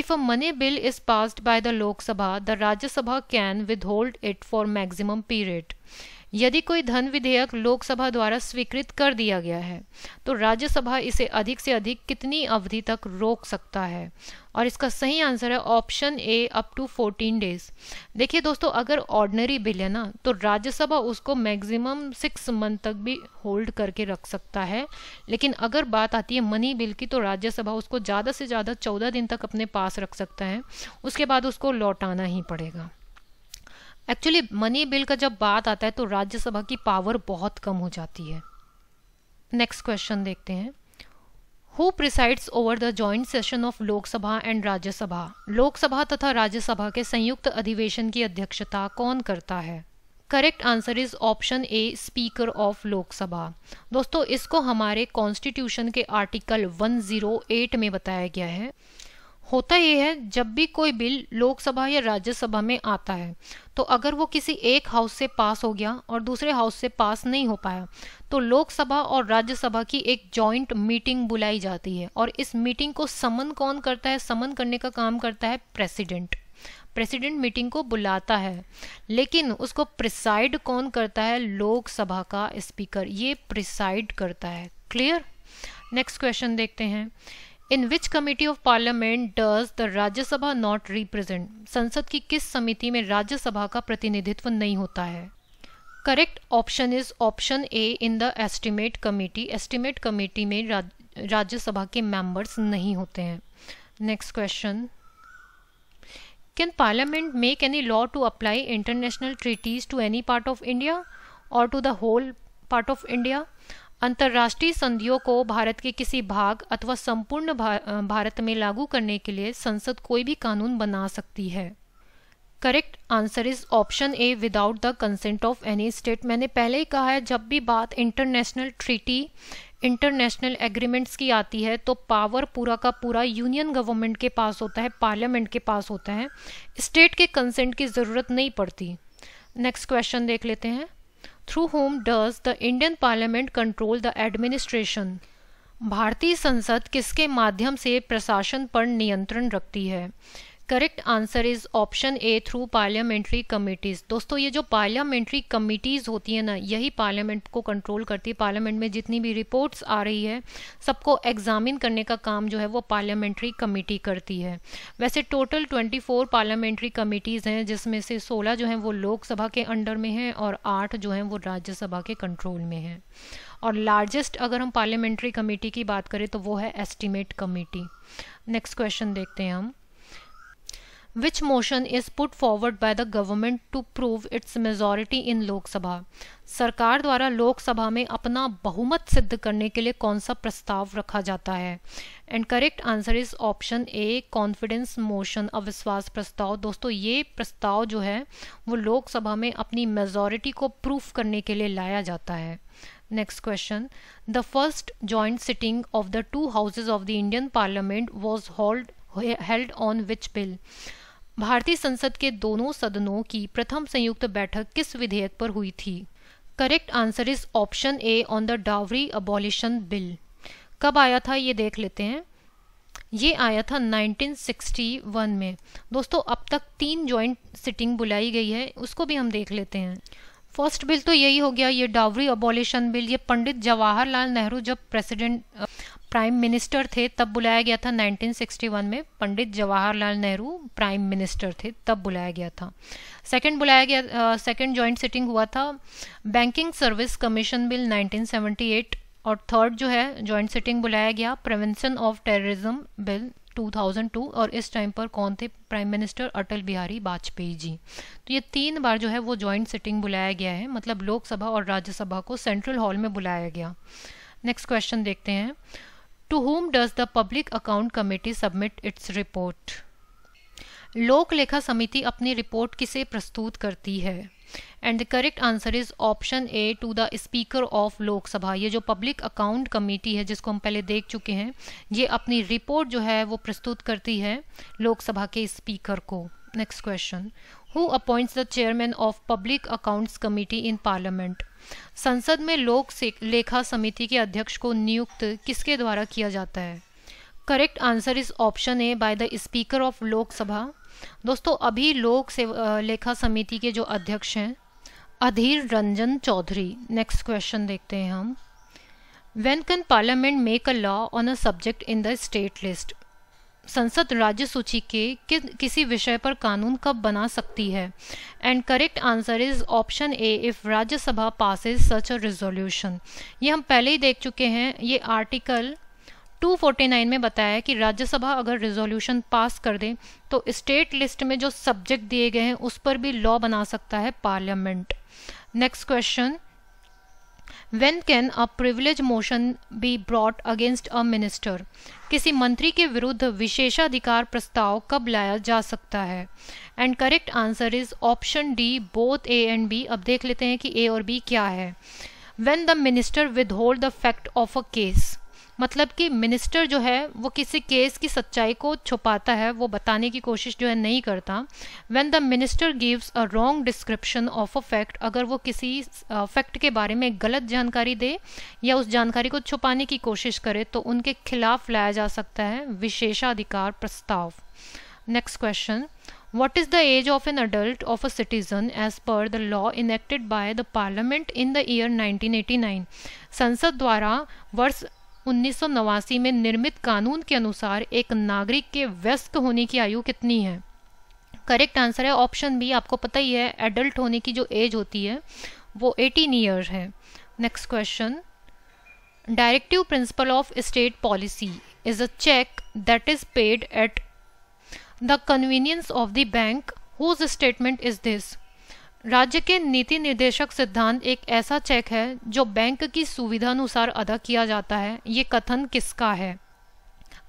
if a money bill is passed by the Lok Sabha the Rajya Sabha can withhold it for maximum period यदि कोई धन विधेयक लोकसभा द्वारा स्वीकृत कर दिया गया है तो राज्यसभा इसे अधिक से अधिक कितनी अवधि तक रोक सकता है और इसका सही आंसर है option A up to 14 days देखिए दोस्तों अगर ऑर्डनरी बिल है ना तो राज्यसभा उसको मैक्सिमम सिक्स मंथ तक भी होल्ड करके रख सकता है लेकिन अगर बात आती है मनी बिल की तो राज्यसभा उसको ज़्यादा से ज़्यादा चौदह दिन तक अपने पास रख सकता है उसके बाद उसको लौटाना ही पड़ेगा एक्चुअली मनी बिल का जब बात आता है तो राज्यसभा की पावर बहुत कम हो जाती है नेक्स्ट क्वेश्चन देखते हैं who presides over the joint session of Lok Sabha and Rajya Sabha Lok Sabha तथा राज्यसभा के संयुक्त अधिवेशन की अध्यक्षता कौन करता है correct answer is option A speaker of Lok Sabha दोस्तों इसको हमारे कॉन्स्टिट्यूशन के आर्टिकल 108 में बताया गया है होता यह है जब भी कोई बिल लोकसभा या राज्यसभा में आता है तो अगर वो किसी एक हाउस से पास हो गया और दूसरे हाउस से पास नहीं हो पाया तो लोकसभा और राज्यसभा की एक जॉइंट मीटिंग बुलाई जाती है और इस मीटिंग को समन कौन करता है समन करने का काम करता है प्रेसिडेंट प्रेसिडेंट मीटिंग को बुलाता है लेकिन उसको प्रिसाइड कौन करता है लोकसभा का स्पीकर ये प्रिसाइड करता है क्लियर नेक्स्ट क्वेश्चन देखते हैं in which committee of parliament does the Rajya Sabha not represent संसद की किस समिति में राज्यसभा का प्रतिनिधित्व नहीं होता है correct option is option A in the estimate committee estimate committee में राज्यसभा के मेंबर्स नहीं होते हैं next question can parliament make any law to apply international treaties to any part of India और to the whole part of India अंतर्राष्ट्रीय संधियों को भारत के किसी भाग अथवा संपूर्ण भारत में लागू करने के लिए संसद कोई भी कानून बना सकती है correct answer is option A without the consent of any state मैंने पहले ही कहा है जब भी बात इंटरनेशनल ट्रीटी इंटरनेशनल एग्रीमेंट्स की आती है तो पावर पूरा का पूरा यूनियन गवर्नमेंट के पास होता है पार्लियामेंट के पास होता है स्टेट के कंसेंट की ज़रूरत नहीं पड़ती नेक्स्ट क्वेश्चन देख लेते हैं through whom does the Indian parliament control the administration भारतीय संसद किसके माध्यम से प्रशासन पर नियंत्रण रखती है correct answer is option A through parliamentary committees दोस्तों ये जो पार्लियामेंट्री कमिटीज़ होती है ना यही पार्लियामेंट को कंट्रोल करती है पार्लियामेंट में जितनी भी रिपोर्ट्स आ रही है सबको एग्जामिन करने का काम जो है वो पार्लियामेंट्री कमेटी करती है वैसे टोटल 24 पार्लियामेंट्री कमेटीज़ हैं जिसमें से 16 जो हैं वो लोकसभा के अंडर में हैं और आठ जो हैं वो राज्यसभा के कंट्रोल में हैं और लार्जेस्ट अगर हम पार्लियामेंट्री कमेटी की बात करें तो वो है एस्टिमेट कमेटी नेक्स्ट क्वेश्चन देखते हैं हम which motion is put forward by the government to prove its majority in Lok Sabha? सरकार द्वारा लोक सभा में अपना बहुमत सिद्ध करने के लिए कौन सा प्रस्ताव रखा जाता है and correct answer is option A confidence motion अविश्वास प्रस्ताव दोस्तों ये प्रस्ताव जो है वो लोकसभा में अपनी मेजोरिटी को प्रूफ करने के लिए लाया जाता है Next question. The first joint sitting of the two houses of the Indian Parliament was hold, held on which bill? भारतीय संसद के दोनों सदनों की प्रथम संयुक्त बैठक किस विधेयक पर हुई थी correct answer is option A on the dowry abolition bill कब आया था ये देख लेते हैं ये आया था 1961 में दोस्तों अब तक तीन जॉइंट सिटिंग बुलाई गई है उसको भी हम देख लेते हैं फर्स्ट बिल तो यही हो गया ये डावरी अबॉलिशन बिल ये पंडित जवाहरलाल नेहरू जब प्रेसिडेंट प्राइम मिनिस्टर थे तब बुलाया गया था 1961 में पंडित जवाहरलाल नेहरू प्राइम मिनिस्टर थे तब बुलाया गया था सेकंड बुलाया गया सेकंड जॉइंट सिटिंग हुआ था बैंकिंग सर्विस कमीशन बिल 1978 और थर्ड जो है जॉइंट सिटिंग बुलाया गया प्रिवेंशन ऑफ टेररिज्म बिल 2002 और इस टाइम पर कौन थे प्राइम मिनिस्टर अटल बिहारी वाजपेयी जी तो ये तीन बार जो है वो जॉइंट सिटिंग बुलाया गया है मतलब लोकसभा और राज्यसभा को सेंट्रल हॉल में बुलाया गया नेक्स्ट क्वेश्चन देखते हैं to whom does the public account committee submit its report लोक लेखा समिति अपनी रिपोर्ट किसे प्रस्तुत करती है and the correct answer is option A to the speaker of Lok Sabha ये जो पब्लिक अकाउंट कमेटी है जिसको हम पहले देख चुके हैं ये अपनी रिपोर्ट जो है वो प्रस्तुत करती है लोकसभा के स्पीकर को next question who appoints the chairman of public accounts committee in parliament संसद में लोक लेखा समिति के अध्यक्ष को नियुक्त किसके द्वारा किया जाता है correct answer is option A by the speaker of Lok Sabha दोस्तों अभी लोक लेखा समिति के जो अध्यक्ष हैं अधीर रंजन चौधरी नेक्स्ट क्वेश्चन देखते हैं हम when can parliament make a law on a subject in the state list संसद राज्य सूची के कि, किसी विषय पर कानून कब बना सकती है and correct answer is option A if Rajya Sabha is such a resolution ये हम पहले ही देख चुके हैं ये आर्टिकल 249 में बताया है कि राज्यसभा अगर रिजोल्यूशन पास कर दे तो स्टेट लिस्ट में जो सब्जेक्ट दिए गए हैं उस पर भी लॉ बना सकता है parliament next question when can a privilege motion be brought against a minister किसी मंत्री के विरुद्ध विशेषाधिकार प्रस्ताव कब लाया जा सकता है and correct answer is option D both A and B अब देख लेते हैं कि ए और बी क्या है when the minister withhold the fact of a case मतलब कि मिनिस्टर जो है वो किसी केस की सच्चाई को छुपाता है वो बताने की कोशिश जो है नहीं करता when the minister gives a wrong description of a fact अगर वो किसी फैक्ट के बारे में गलत जानकारी दे या उस जानकारी को छुपाने की कोशिश करे तो उनके खिलाफ लाया जा सकता है विशेषाधिकार प्रस्ताव next question is the age of an adult of a citizen age per the law enacted by the parliament in the year nineteen eighty nine संसद द्वारा वर्ष उन्नीस में निर्मित कानून के अनुसार एक नागरिक के व्यस्क होने की आयु कितनी है करेक्ट आंसर है ऑप्शन बी आपको पता ही है एडल्ट होने की जो एज होती है वो 18 ईयर है next question directive principle of state policy is a cheque that is paid at the convenience of the bank whose statement is this राज्य के नीति निर्देशक सिद्धांत एक ऐसा चेक है जो बैंक की सुविधानुसार अदा किया जाता है ये कथन किसका है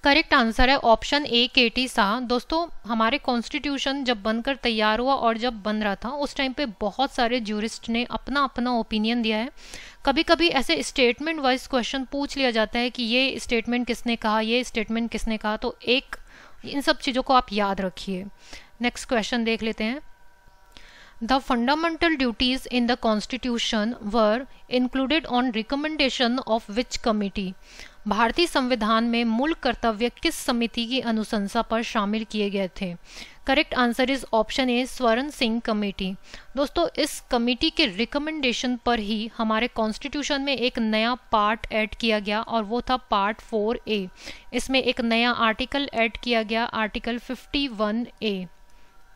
करेक्ट आंसर है ऑप्शन ए के टी सा दोस्तों हमारे कॉन्स्टिट्यूशन जब बनकर तैयार हुआ और जब बन रहा था उस टाइम पे बहुत सारे जूरिस्ट ने अपना अपना ओपिनियन दिया है कभी कभी ऐसे स्टेटमेंट वाइज क्वेश्चन पूछ लिया जाता है कि ये स्टेटमेंट किसने कहा ये स्टेटमेंट किसने कहा तो एक इन सब चीज़ों को आप याद रखिए नेक्स्ट क्वेश्चन देख लेते हैं The fundamental duties in the Constitution were included on recommendation of which committee? भारतीय संविधान में मूल कर्तव्य किस समिति की अनुशंसा पर शामिल किए गए थे correct answer is option A Swaran Singh committee दोस्तों इस कमेटी के रिकमेंडेशन पर ही हमारे कॉन्स्टिट्यूशन में एक नया पार्ट ऐड किया गया और वो था पार्ट फोर ए इसमें एक नया आर्टिकल ऐड किया गया आर्टिकल फिफ्टी वन ए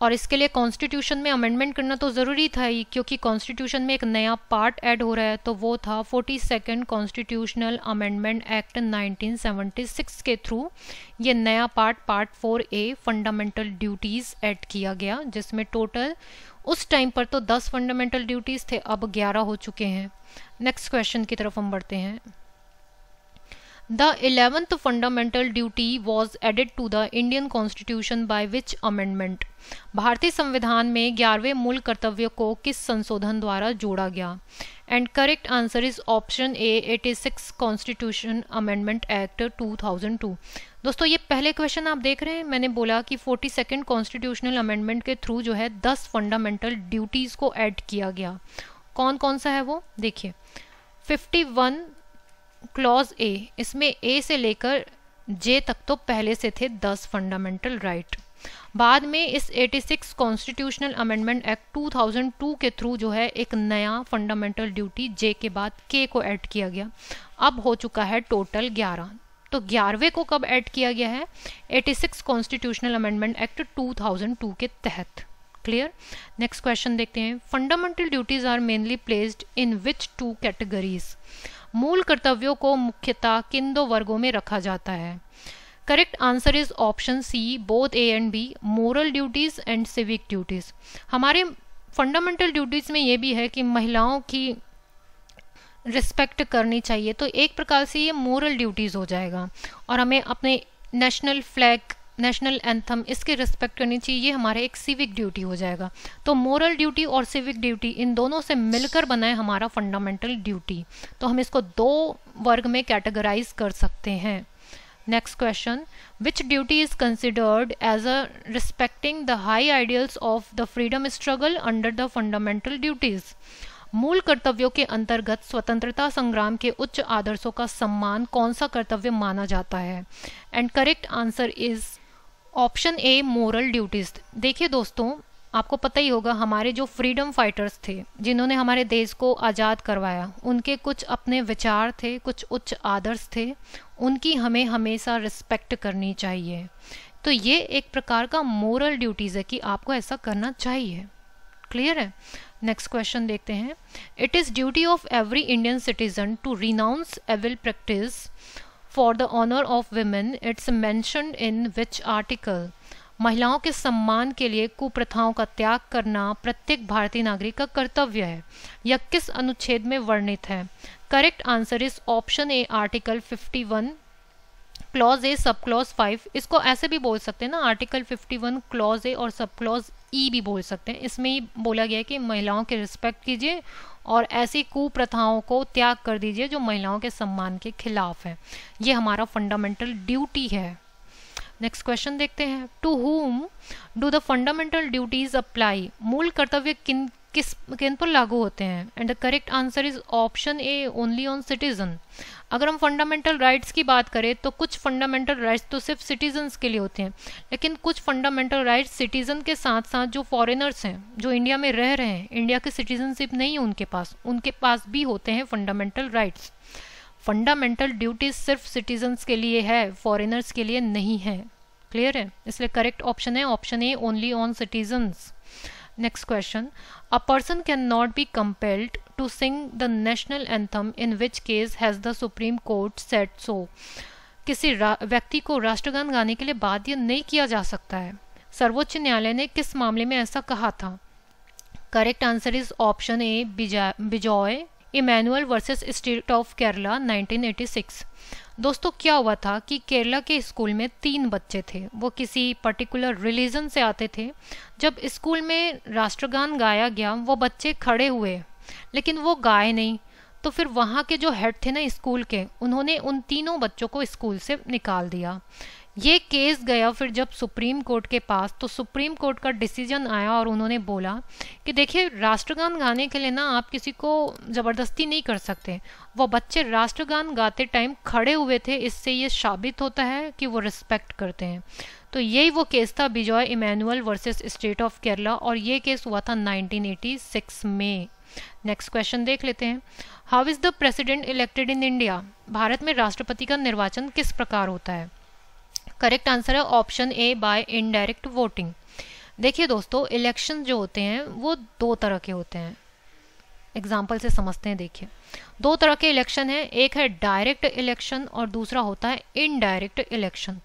और इसके लिए कॉन्स्टिट्यूशन में अमेंडमेंट करना तो ज़रूरी था ही क्योंकि कॉन्स्टिट्यूशन में एक नया पार्ट ऐड हो रहा है तो वो था forty second constitutional amendment act 1976 के थ्रू ये नया part part four A fundamental duties add किया गया जिसमें टोटल उस टाइम पर तो दस फंडामेंटल ड्यूटीज़ थे अब ग्यारह हो चुके हैं नेक्स्ट क्वेश्चन की तरफ हम बढ़ते हैं the eleventh fundamental duty was added to the Indian constitution by which amendment भारतीय संविधान में ग्यारहवें मूल कर्तव्य को किस संशोधन द्वारा जोड़ा गया and correct answer is option A six constitution amendment act two thousand two दोस्तों ये पहले क्वेश्चन आप देख रहे हैं मैंने बोला कि फोर्टी सेकेंड कॉन्स्टिट्यूशनल अमेंडमेंट के थ्रू जो है दस फंडामेंटल ड्यूटीज़ को एड किया गया कौन कौन सा है वो देखिए वन क्लॉज ए इसमें ए से लेकर जे तक तो पहले से थे दस फंडामेंटल राइट बाद में इस 86 कॉन्स्टिट्यूशनल अमेंडमेंट एक्ट 2002 के थ्रू जो है एक नया फंडामेंटल ड्यूटी जे के बाद के को ऐड किया गया अब हो चुका है टोटल 11 तो ग्यारहवें को कब ऐड किया गया है 86 कॉन्स्टिट्यूशनल अमेंडमेंट एक्ट 2002 के तहत क्लियर नेक्स्ट क्वेश्चन देखते हैं fundamental duties are mainly placed in which two categories मूल कर्तव्यों को मुख्यतः किन दो वर्गों में रखा जाता है correct answer is option C both A and B moral duties and civic duties हमारे फंडामेंटल ड्यूटीज में ये भी है कि महिलाओं की रिस्पेक्ट करनी चाहिए तो एक प्रकार से ये मोरल ड्यूटीज़ हो जाएगा और हमें अपने नेशनल फ्लैग नेशनल एंथम इसके रिस्पेक्ट करनी चाहिए ये हमारा एक सिविक ड्यूटी हो जाएगा तो मोरल ड्यूटी और सिविक ड्यूटी इन दोनों से मिलकर बनाए हमारा फंडामेंटल ड्यूटी तो हम इसको दो वर्ग में कैटेगराइज कर सकते हैं next question which duty is considered as a respecting the high ideals of the freedom struggle under the fundamental duties मूल कर्तव्यों के अंतर्गत स्वतंत्रता संग्राम के उच्च आदर्शों का सम्मान कौन सा कर्तव्य माना जाता है and correct answer is option A moral duties देखिए दोस्तों आपको पता ही होगा हमारे जो फ्रीडम फाइटर्स थे जिन्होंने हमारे देश को आज़ाद करवाया उनके कुछ अपने विचार थे कुछ उच्च आदर्श थे उनकी हमें हमेशा रिस्पेक्ट करनी चाहिए तो ये एक प्रकार का मोरल ड्यूटीज़ है कि आपको ऐसा करना चाहिए क्लियर है नेक्स्ट क्वेश्चन देखते हैं it is duty of every Indian citizen to renounce evil practice for the honour of women it's mention in which article महिलाओं के सम्मान के लिए कुप्रथाओं का त्याग करना प्रत्येक भारतीय नागरिक का कर्तव्य है यह किस अनुच्छेद में वर्णित है correct answer is option A article 51 clause A sub clause five इसको ऐसे भी बोल सकते हैं ना आर्टिकल 51 क्लॉज ए और सब क्लॉज ई भी बोल सकते हैं इसमें ही बोला गया है कि महिलाओं के रिस्पेक्ट कीजिए और ऐसी कुप्रथाओं को त्याग कर दीजिए जो महिलाओं के सम्मान के खिलाफ है ये हमारा फंडामेंटल ड्यूटी है नेक्स्ट क्वेश्चन देखते हैं to whom do the fundamental duties apply मूल कर्तव्य किन किस किन पर लागू होते हैं and the correct answer is option A only on citizen अगर हम फंडामेंटल राइट्स की बात करें तो कुछ फंडामेंटल राइट्स तो सिर्फ सिटीजन्स के लिए होते हैं लेकिन कुछ फंडामेंटल राइट्स सिटीज़न के साथ साथ जो फॉरेनर्स हैं जो इंडिया में रह रहे हैं इंडिया के सिटीजनशिप नहीं उनके पास उनके पास भी होते हैं फंडामेंटल राइट्स फंडामेंटल ड्यूटीज सिर्फ सिटीजन्स के लिए है फॉरेनर्स के लिए नहीं है क्लियर है इसलिए करेक्ट ऑप्शन है option A only on citizens next question a person cannot be compelled to sing the national anthem in which case has the supreme court said so किसी व्यक्ति को राष्ट्रगान गाने के लिए बाध्य नहीं किया जा सकता है सर्वोच्च न्यायालय ने किस मामले में ऐसा कहा था correct answer is option A Bijoe Emmanuel versus state of Kerala 1986 दोस्तों क्या हुआ था कि केरला के स्कूल में तीन बच्चे थे वो किसी पर्टिकुलर रिलीजन से आते थे जब स्कूल में राष्ट्रगान गाया गया वो बच्चे खड़े हुए लेकिन वो गाए नहीं तो फिर वहाँ के जो हेड थे ना स्कूल के उन्होंने उन तीनों बच्चों को स्कूल से निकाल दिया ये केस गया फिर जब सुप्रीम कोर्ट के पास तो सुप्रीम कोर्ट का डिसीजन आया और उन्होंने बोला कि देखिए राष्ट्रगान गाने के लिए ना आप किसी को ज़बरदस्ती नहीं कर सकते वो बच्चे राष्ट्रगान गाते टाइम खड़े हुए थे इससे ये साबित होता है कि वो रिस्पेक्ट करते हैं तो यही वो केस था Bijoe Emmanuel versus state of Kerala और ये केस हुआ था 1986 में नेक्स्ट क्वेश्चन देख लेते हैं how is the president elected in India Bharat में राष्ट्रपति का निर्वाचन किस प्रकार होता है करेक्ट आंसर है option A by indirect voting देखिए दोस्तों इलेक्शन जो होते हैं वो दो तरह के होते हैं एग्जाम्पल से समझते हैं देखिए दो तरह के इलेक्शन हैं एक है डायरेक्ट इलेक्शन और दूसरा होता है इनडायरेक्ट इलेक्शन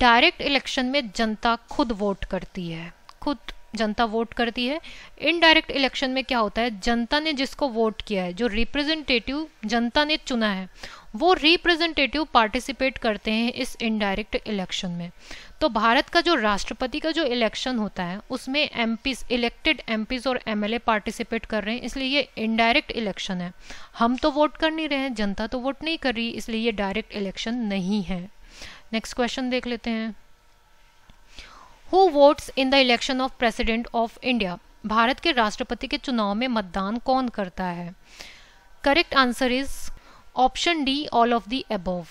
डायरेक्ट इलेक्शन में जनता खुद वोट करती है खुद जनता वोट करती है इनडायरेक्ट इलेक्शन में क्या होता है जनता ने जिसको वोट किया है जो रिप्रेजेंटेटिव जनता ने चुना है वो रिप्रेजेंटेटिव पार्टिसिपेट करते हैं इस इनडायरेक्ट इलेक्शन में तो भारत का जो राष्ट्रपति का जो इलेक्शन होता है उसमें एम इलेक्टेड एम और एम पार्टिसिपेट कर रहे हैं इसलिए ये इनडायरेक्ट इलेक्शन है हम तो वोट कर नहीं रहे हैं जनता तो वोट नहीं कर रही इसलिए ये डायरेक्ट इलेक्शन नहीं है नेक्स्ट क्वेश्चन देख लेते हैं who votes in the election of president of India Bharat के राष्ट्रपति के चुनाव में मतदान कौन करता है correct answer is option D all of the above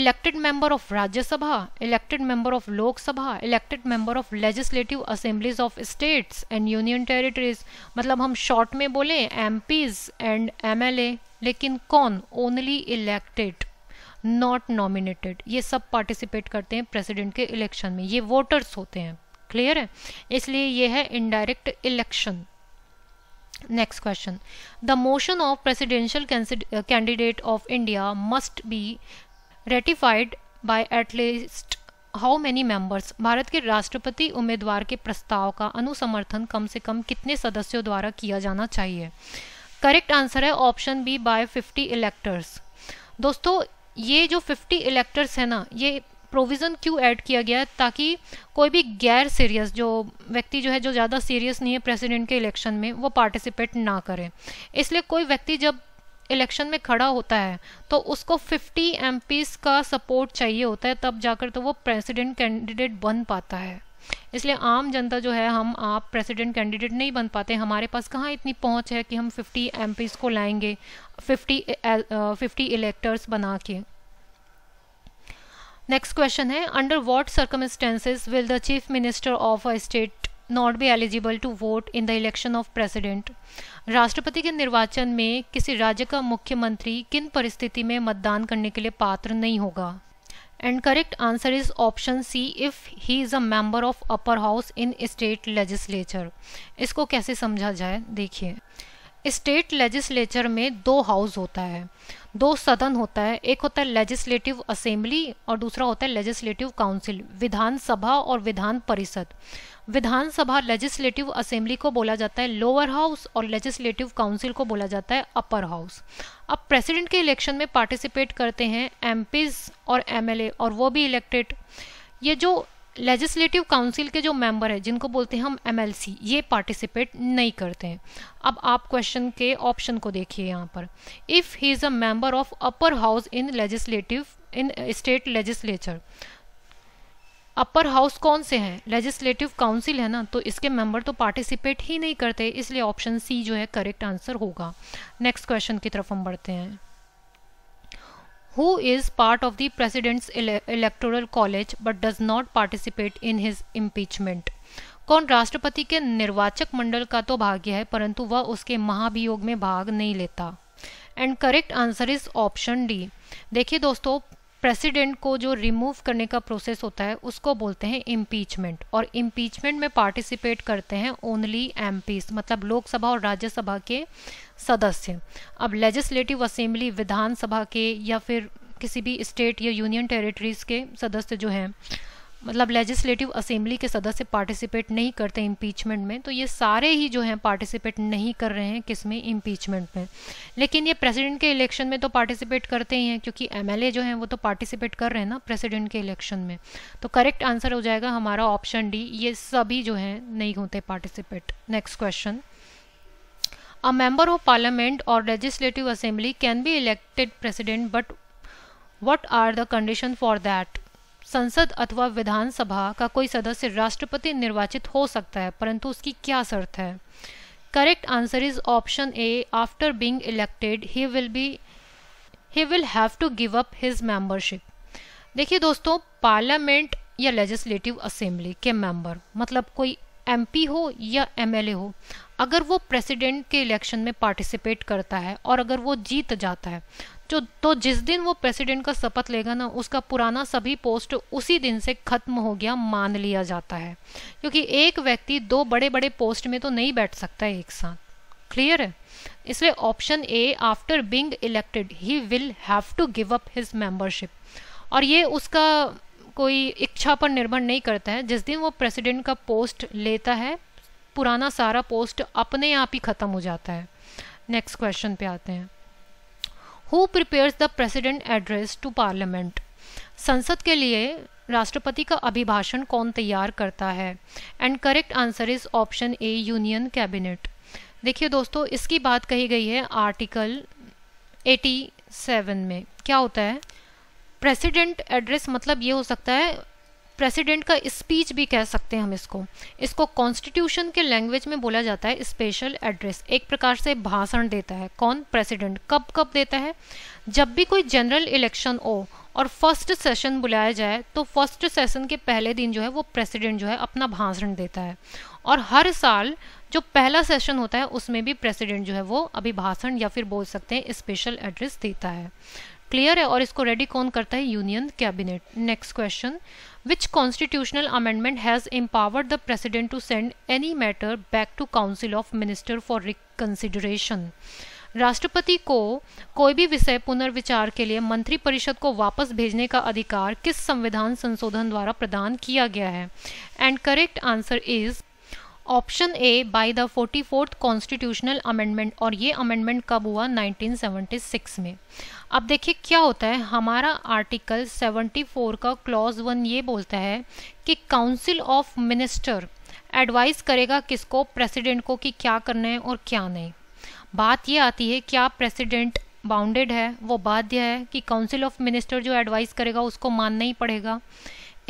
elected member of Rajya Sabha elected member of Lok Sabha elected member of legislative assemblies of states and union territories मतलब हम शॉर्ट में बोले एम एंड एम लेकिन कौन ओनली इलेक्टेड नॉट नॉमिनेटेड ये सब participate करते हैं प्रेसिडेंट के इलेक्शन में ये वोटर्स होते हैं क्लियर है इसलिए ये है indirect election next question the motion of presidential candidate of India must be ratified by at least how many members Bharat के राष्ट्रपति उम्मीदवार के प्रस्ताव का अनुसमर्थन कम से कम कितने सदस्यों द्वारा किया जाना चाहिए करेक्ट आंसर है ऑप्शन बी बाय 50 इलेक्टर्स दोस्तों ये जो 50 इलेक्टर्स हैं ना ये प्रोविज़न क्यों ऐड किया गया है ताकि कोई भी गैर सीरियस जो व्यक्ति जो है जो ज़्यादा सीरियस नहीं है प्रेसिडेंट के इलेक्शन में वो पार्टिसिपेट ना करें इसलिए कोई व्यक्ति जब इलेक्शन में खड़ा होता है तो उसको 50 एम का सपोर्ट चाहिए होता है तब जाकर तो वो प्रेसिडेंट कैंडिडेट बन पाता है इसलिए आम जनता जो है हम आप प्रेसिडेंट कैंडिडेट नहीं बन पाते हमारे पास कहाँ इतनी पहुँच है कि हम फिफ्टी एम को लाएंगे फिफ्टी फिफ्टी इलेक्टर्स बना के नेक्स्ट क्वेश्चन है under what circumstances will the chief minister of a state not be eligible to vote in the election of president राष्ट्रपति के निर्वाचन में किसी राज्य का मुख्यमंत्री किन परिस्थिति में मतदान करने के लिए पात्र नहीं होगा and correct answer is option C if he is a member of upper house in state legislature इसको कैसे समझा जाए देखिए स्टेट लेजिस्लेचर में दो हाउस होता है दो सदन होता है एक होता है लेजिस्लेटिव असेंबली और दूसरा होता है लेजिस्लेटिव काउंसिल विधानसभा और विधान परिषद विधानसभा लेजिस्लेटिव असेंबली को बोला जाता है लोअर हाउस और लेजिस्लेटिव काउंसिल को बोला जाता है अपर हाउस अब प्रेसिडेंट के इलेक्शन में पार्टिसिपेट करते हैं एम और एम और वो भी इलेक्टेड ये जो लेजिस्लेटिव काउंसिल के जो मेंबर है जिनको बोलते हैं हम एम ये पार्टिसिपेट नहीं करते हैं अब आप क्वेश्चन के ऑप्शन को देखिए यहाँ पर if he is a member of upper house in legislative in state legislature upper house कौन से हैं लेजिस्लेटिव काउंसिल है ना तो इसके मेंबर तो पार्टिसिपेट ही नहीं करते इसलिए ऑप्शन सी जो है करेक्ट आंसर होगा नेक्स्ट क्वेश्चन की तरफ हम बढ़ते हैं who is part of the president's electoral college but does not participate in his impeachment कौन राष्ट्रपति के निर्वाचक मंडल का तो भाग्य है परंतु वह उसके महाभियोग में भाग नहीं लेता and correct answer is option D देखिए दोस्तों प्रेसिडेंट को जो रिमूव करने का प्रोसेस होता है उसको बोलते हैं इम्पीचमेंट और इम्पीचमेंट में पार्टिसिपेट करते हैं ओनली एम मतलब लोकसभा और राज्यसभा के सदस्य अब लेजिस्लेटिव असेंबली विधानसभा के या फिर किसी भी स्टेट या यूनियन टेरिटरीज के सदस्य जो हैं मतलब लेजिस्लेटिव असेंबली के सदस्य पार्टिसिपेट नहीं करते इम्पीचमेंट में तो ये सारे ही जो हैं पार्टिसिपेट नहीं कर रहे हैं किस में इम्पीचमेंट में लेकिन ये प्रेसिडेंट के इलेक्शन में तो पार्टिसिपेट करते ही हैं क्योंकि एमएलए जो हैं वो तो पार्टिसिपेट कर रहे हैं ना प्रेसिडेंट के इलेक्शन में तो करेक्ट आंसर हो जाएगा हमारा ऑप्शन डी ये सभी जो हैं नहीं होते participate next question a member of parliament और legislative assembly can be elected president but what are the condition for that संसद अथवा विधानसभा का कोई सदस्य राष्ट्रपति निर्वाचित हो सकता है परंतु उसकी क्या शर्त है correct answer is option A after being elected he will be he will have to give up his membership देखिए दोस्तों पार्लियामेंट या लेजिस्लेटिव असेंबली के मेंबर मतलब कोई एमपी हो या एमएलए हो अगर वो प्रेसिडेंट के इलेक्शन में पार्टिसिपेट करता है और अगर वो जीत जाता है जो तो जिस दिन वो प्रेसिडेंट का शपथ लेगा ना उसका पुराना सभी पोस्ट उसी दिन से खत्म हो गया मान लिया जाता है क्योंकि एक व्यक्ति दो बड़े बड़े पोस्ट में तो नहीं बैठ सकता है एक साथ क्लियर है इसलिए option A after being elected he will have to give up his membership और ये उसका कोई इच्छा पर निर्भर नहीं करता है जिस दिन वो प्रेसिडेंट का पोस्ट लेता है पुराना सारा पोस्ट अपने आप ही ख़त्म हो जाता है नेक्स्ट क्वेश्चन पे आते हैं who prepares the president address to parliament संसद के लिए राष्ट्रपति का अभिभाषण कौन तैयार करता है and correct answer is option A union cabinet देखिए दोस्तों इसकी बात कही गई है आर्टिकल 87 में क्या होता है प्रेसिडेंट एड्रेस मतलब ये हो सकता है प्रेसिडेंट का स्पीच भी कह सकते हैं हम इसको इसको कॉन्स्टिट्यूशन के लैंग्वेज में बोला जाता है स्पेशल एड्रेस एक प्रकार से भाषण देता है कौन प्रेसिडेंट कब कब देता है जब भी कोई जनरल इलेक्शन हो और फर्स्ट सेशन बुलाया जाए तो फर्स्ट सेशन के पहले दिन जो है वो प्रेसिडेंट जो है अपना भाषण देता है और हर साल जो पहला सेशन होता है उसमें भी प्रेसिडेंट जो है वो अभिभाषण या फिर बोल सकते हैं स्पेशल एड्रेस देता है क्लियर है और इसको रेडी कौन करता है union cabinet next question which constitutional amendment has empowered the president to send any matter back to council of minister for reconsideration राष्ट्रपति को कोई भी विषय पुनर्विचार के लिए मंत्रिपरिषद को वापस भेजने का अधिकार किस संविधान संशोधन द्वारा प्रदान किया गया है and correct answer is option A by the forty fourth constitutional amendment और ये अमेंडमेंट कब हुआ 1976 में अब देखिए क्या होता है हमारा आर्टिकल 74 का क्लॉज वन ये बोलता है कि काउंसिल ऑफ मिनिस्टर एडवाइस करेगा किसको प्रेसिडेंट को कि क्या करना है और क्या नहीं बात ये आती है क्या प्रेसिडेंट बाउंडेड है वो बाध्य है कि काउंसिल ऑफ मिनिस्टर जो एडवाइस करेगा उसको मानना ही पड़ेगा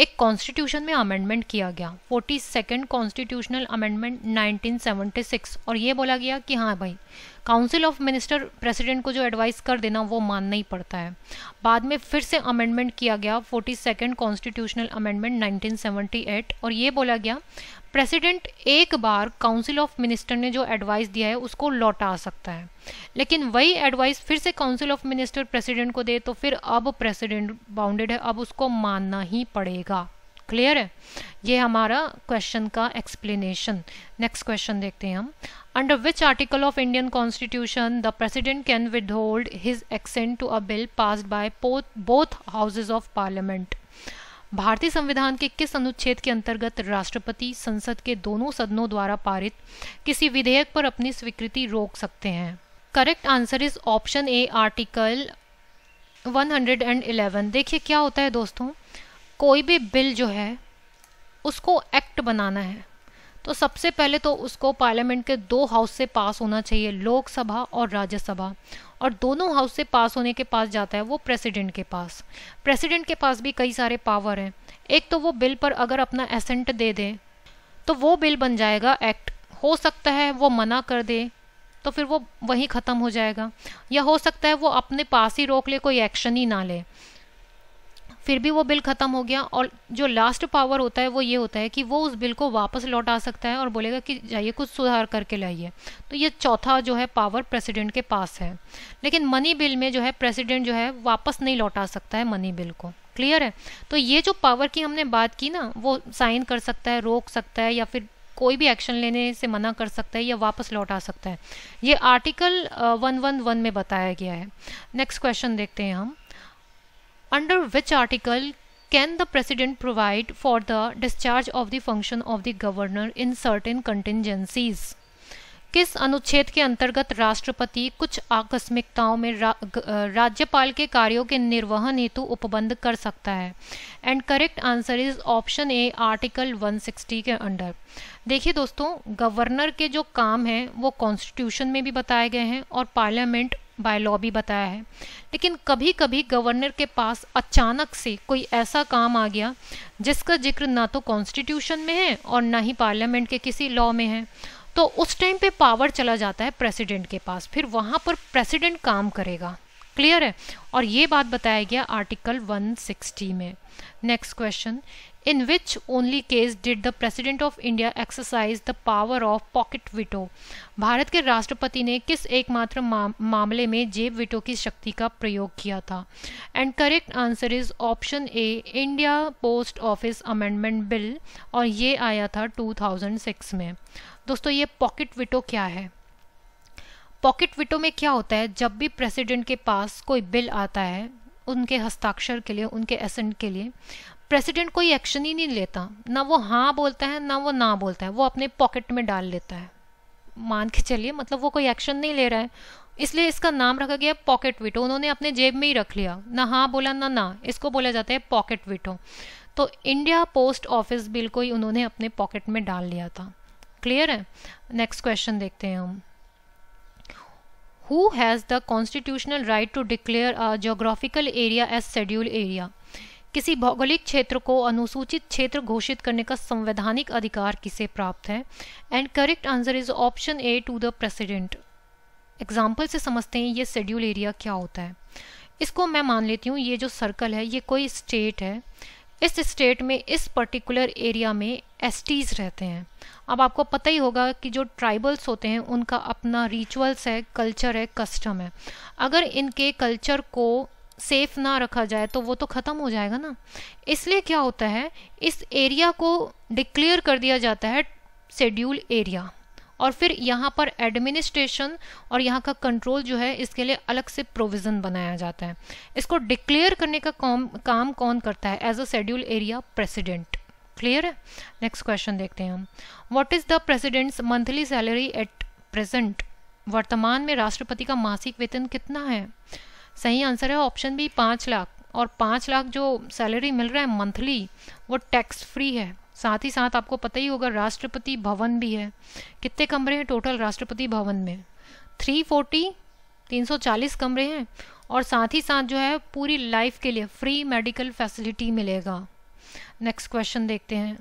एक कॉन्स्टिट्यूशन में अमेंडमेंट किया गया फोर्टी सेकेंड कॉन्स्टिट्यूशनल अमेंडमेंट 1976 और ये बोला गया कि हाँ भाई काउंसिल ऑफ मिनिस्टर प्रेसिडेंट को जो एडवाइस कर देना वो मानना ही पड़ता है बाद में फिर से अमेंडमेंट किया गया फोर्टी सेकेंड कॉन्स्टिट्यूशनल अमेंडमेंट 1978 और ये बोला गया प्रेसिडेंट एक बार काउंसिल ऑफ मिनिस्टर ने जो एडवाइस दिया है उसको लौटा सकता है लेकिन वही एडवाइस फिर से काउंसिल ऑफ मिनिस्टर प्रेसिडेंट को दे तो फिर अब प्रेसिडेंट बाउंडेड है अब उसको मानना ही पड़ेगा क्लियर है ये हमारा क्वेश्चन का एक्सप्लेनेशन नेक्स्ट क्वेश्चन देखते हैं हम under which article of Indian constitution the president can withhold his assent to a bill pass by both houses of parliament भारतीय संविधान के किस अनुच्छेद के अंतर्गत राष्ट्रपति संसद के दोनों सदनों द्वारा पारित किसी विधेयक पर अपनी स्वीकृति रोक सकते हैं correct answer is option A article 111 देखिए क्या होता है दोस्तों कोई भी बिल जो है उसको एक्ट बनाना है तो सबसे पहले तो उसको पार्लियामेंट के दो हाउस से पास होना चाहिए लोकसभा और राज्यसभा और दोनों हाउस से पास होने के पास जाता है वो प्रेसिडेंट के पास प्रेसिडेंट के पास भी कई सारे पावर हैं एक तो वो बिल पर अगर अपना एसेंट दे दे तो वो बिल बन जाएगा एक्ट हो सकता है वो मना कर दे तो फिर वो वहीं ख़त्म हो जाएगा या हो सकता है वो अपने पास ही रोक ले कोई एक्शन ही ना ले फिर भी वो बिल ख़त्म हो गया और जो लास्ट पावर होता है वो ये होता है कि वो उस बिल को वापस लौटा सकता है और बोलेगा कि जाइए कुछ सुधार करके लाइए तो ये चौथा जो है पावर प्रेसिडेंट के पास है लेकिन मनी बिल में जो है प्रेसिडेंट जो है वापस नहीं लौटा सकता है मनी बिल को क्लियर है तो ये जो पावर की हमने बात की ना वो साइन कर सकता है रोक सकता है या फिर कोई भी एक्शन लेने से मना कर सकता है या वापस लौटा सकता है ये आर्टिकल वन वन वन में बताया गया है नेक्स्ट क्वेश्चन देखते हैं हम under which article can the president provide for the discharge of the function of the governor in certain contingencies किस अनुच्छेद के अंतर्गत राष्ट्रपति कुछ आकस्मिकताओं में रा, राज्यपाल के कार्यों के निर्वहन हेतु उपबंध कर सकता है and correct answer is option A article 160 के अंडर देखिए दोस्तों गवर्नर के जो काम हैं वो कॉन्स्टिट्यूशन में भी बताए गए हैं और पार्लियामेंट बाय लॉ भी बताया है लेकिन कभी कभी गवर्नर के पास अचानक से कोई ऐसा काम आ गया जिसका जिक्र ना तो कॉन्स्टिट्यूशन में है और ना ही पार्लियामेंट के किसी लॉ में है तो उस टाइम पे पावर चला जाता है प्रेसिडेंट के पास फिर वहाँ पर प्रेसिडेंट काम करेगा क्लियर है और ये बात बताया गया आर्टिकल 160 में next question in which only case did the president of India exercise the power of pocket veto Bharat के राष्ट्रपति ने किस एकमात्र मामले में जेब विटो की शक्ति का प्रयोग किया था and correct answer is option A India post office amendment bill और ये आया था 2006 में दोस्तों ये पॉकेट विटो क्या है पॉकेट विटो में क्या होता है जब भी प्रेसिडेंट के पास कोई बिल आता है उनके हस्ताक्षर के लिए उनके एसेंट के लिए प्रेसिडेंट कोई एक्शन ही नहीं लेता ना वो हाँ बोलता है ना वो ना बोलता है वो अपने पॉकेट में डाल लेता है मान के चलिए मतलब वो कोई एक्शन नहीं ले रहा है इसलिए इसका नाम रखा गया पॉकेट विटो उन्होंने अपने जेब में ही रख लिया ना हाँ बोला ना ना इसको बोला जाता है पॉकेट विटो तो इंडिया पोस्ट ऑफिस बिल को ही उन्होंने अपने पॉकेट में डाल लिया था क्लियर है नेक्स्ट क्वेश्चन देखते हैं हम who has the constitutional right to declare a geographical area as schedule area किसी भौगोलिक क्षेत्र को अनुसूचित क्षेत्र घोषित करने का संवैधानिक अधिकार किसे प्राप्त है and correct answer is option A to the president example से समझते हैं ये शेड्यूल एरिया क्या होता है इसको मैं मान लेती हूँ ये जो सर्कल है ये कोई स्टेट है इस स्टेट में इस पर्टिकुलर एरिया में एसटीज रहते हैं अब आपको पता ही होगा कि जो ट्राइबल्स होते हैं उनका अपना रिचुअल्स है कल्चर है कस्टम है अगर इनके कल्चर को सेफ ना रखा जाए तो वो तो ख़त्म हो जाएगा ना इसलिए क्या होता है इस एरिया को डिक्लेयर कर दिया जाता है शेड्यूल एरिया और फिर यहाँ पर एडमिनिस्ट्रेशन और यहाँ का कंट्रोल जो है इसके लिए अलग से प्रोविज़न बनाया जाता है इसको डिक्लेयर करने का काम काम कौन करता है as a schedule area president clear है नेक्स्ट क्वेश्चन देखते हैं हम what is the president's monthly salary at present वर्तमान में राष्ट्रपति का मासिक वेतन कितना है सही आंसर है ऑप्शन बी पाँच लाख और पाँच लाख जो सैलरी मिल रहा है मंथली वो टैक्स फ्री है साथ ही साथ आपको पता ही होगा राष्ट्रपति भवन भी है कितने कमरे हैं टोटल राष्ट्रपति भवन में थ्री फोर्टी तीन सौ चालीस कमरे हैं और साथ ही साथ जो है पूरी लाइफ के लिए फ्री मेडिकल फैसिलिटी मिलेगा नेक्स्ट क्वेश्चन देखते हैं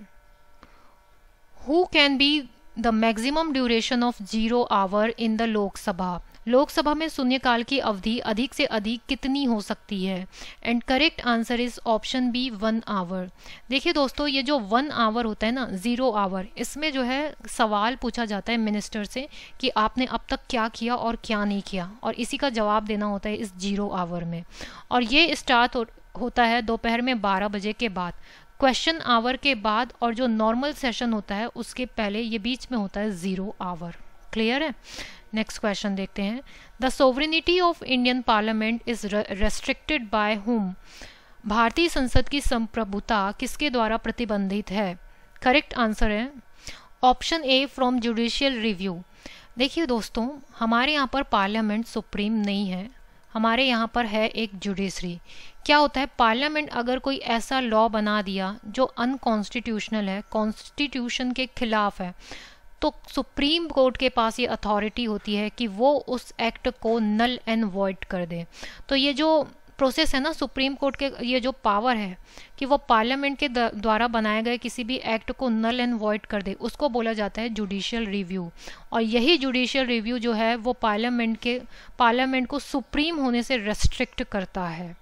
who can be the maximum duration of zero hour in the Lok Sabha Lok Sabha में शून्यकाल की अवधि अधिक से अधिक कितनी हो सकती है and correct answer is option B one hour देखिए दोस्तों ये जो वन आवर होता है ना ज़ीरो आवर इसमें जो है सवाल पूछा जाता है मिनिस्टर से कि आपने अब तक क्या किया और क्या नहीं किया और इसी का जवाब देना होता है इस जीरो आवर में और ये स्टार्ट होता है दोपहर में बारह बजे के बाद क्वेश्चन आवर के बाद और जो नॉर्मल सेशन होता है उसके पहले ये बीच में होता है ज़ीरो आवर क्लियर है नेक्स्ट क्वेश्चन देखते हैं the sovereignty of Indian parliament is restricted by whom भारतीय संसद की संप्रभुता किसके द्वारा प्रतिबंधित है करेक्ट आंसर है option A from judicial review देखिए दोस्तों हमारे यहाँ पर पार्लियामेंट सुप्रीम नहीं है हमारे यहाँ पर है एक जुडिशरी क्या होता है पार्लियामेंट अगर कोई ऐसा लॉ बना दिया जो अनकॉन्स्टिट्यूशनल है कॉन्स्टिट्यूशन के खिलाफ है तो सुप्रीम कोर्ट के पास ये अथॉरिटी होती है कि वो उस एक्ट को नल एंड वॉइड कर दे तो ये जो प्रोसेस है ना सुप्रीम कोर्ट के ये जो पावर है कि वो पार्लियामेंट के द्वारा बनाए गए किसी भी एक्ट को नल एंड वॉइड कर दे उसको बोला जाता है जुडिशियल रिव्यू और यही जुडिशियल रिव्यू जो है वो पार्लियामेंट के पार्लियामेंट को सुप्रीम होने से रेस्ट्रिक्ट करता है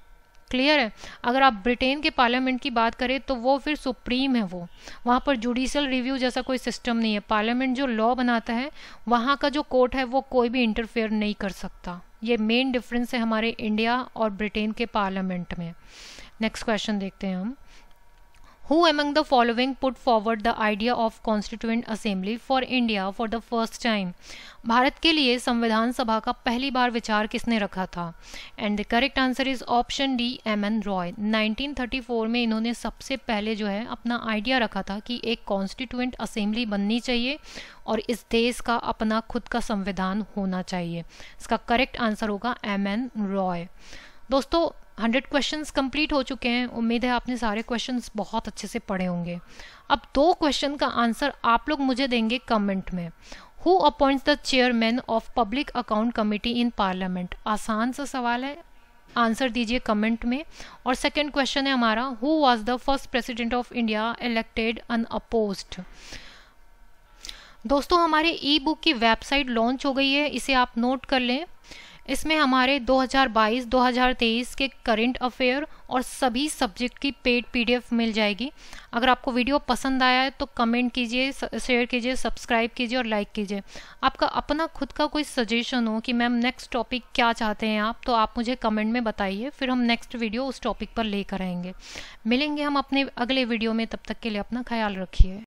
क्लियर है अगर आप ब्रिटेन के पार्लियामेंट की बात करें तो वो फिर सुप्रीम है वो वहाँ पर जुडिशल रिव्यू जैसा कोई सिस्टम नहीं है पार्लियामेंट जो लॉ बनाता है वहाँ का जो कोर्ट है वो कोई भी इंटरफेयर नहीं कर सकता ये मेन डिफरेंस है हमारे इंडिया और ब्रिटेन के पार्लियामेंट में नेक्स्ट क्वेश्चन देखते हैं हम Who among the following put forward the idea of constituent assembly for India for the first time? Bharat के लिए संविधान सभा का पहली बार विचार किसने रखा था and the correct answer is option D M N Roy 1934 में इन्होंने सबसे पहले जो है अपना आइडिया रखा था कि एक कॉन्स्टिट्यूंट असेंबली बननी चाहिए और इस देश का अपना खुद का संविधान होना चाहिए इसका करेक्ट आंसर होगा एम एन रॉय दोस्तों हंड्रेड क्वेश्चंस कंप्लीट हो चुके हैं उम्मीद है आपने सारे क्वेश्चंस बहुत अच्छे से पढ़े होंगे अब दो क्वेश्चन का आंसर आप लोग मुझे देंगे कमेंट में who appoints the chairman of public account committee in parliament आसान सा सवाल है आंसर दीजिए कमेंट में और सेकेंड क्वेश्चन है हमारा who was the first president of India elected unopposed दोस्तों हमारे ई बुक की वेबसाइट लॉन्च हो गई है इसे आप नोट कर लें इसमें हमारे 2022-2023 के करंट अफेयर और सभी सब्जेक्ट की पेड पीडीएफ मिल जाएगी अगर आपको वीडियो पसंद आया है तो कमेंट कीजिए शेयर कीजिए सब्सक्राइब कीजिए और लाइक कीजिए आपका अपना खुद का कोई सजेशन हो कि मैम नेक्स्ट टॉपिक क्या चाहते हैं आप तो आप मुझे कमेंट में बताइए फिर हम नेक्स्ट वीडियो उस टॉपिक पर लेकर आएंगे मिलेंगे हम अपने अगले वीडियो में तब तक के लिए अपना ख्याल रखिए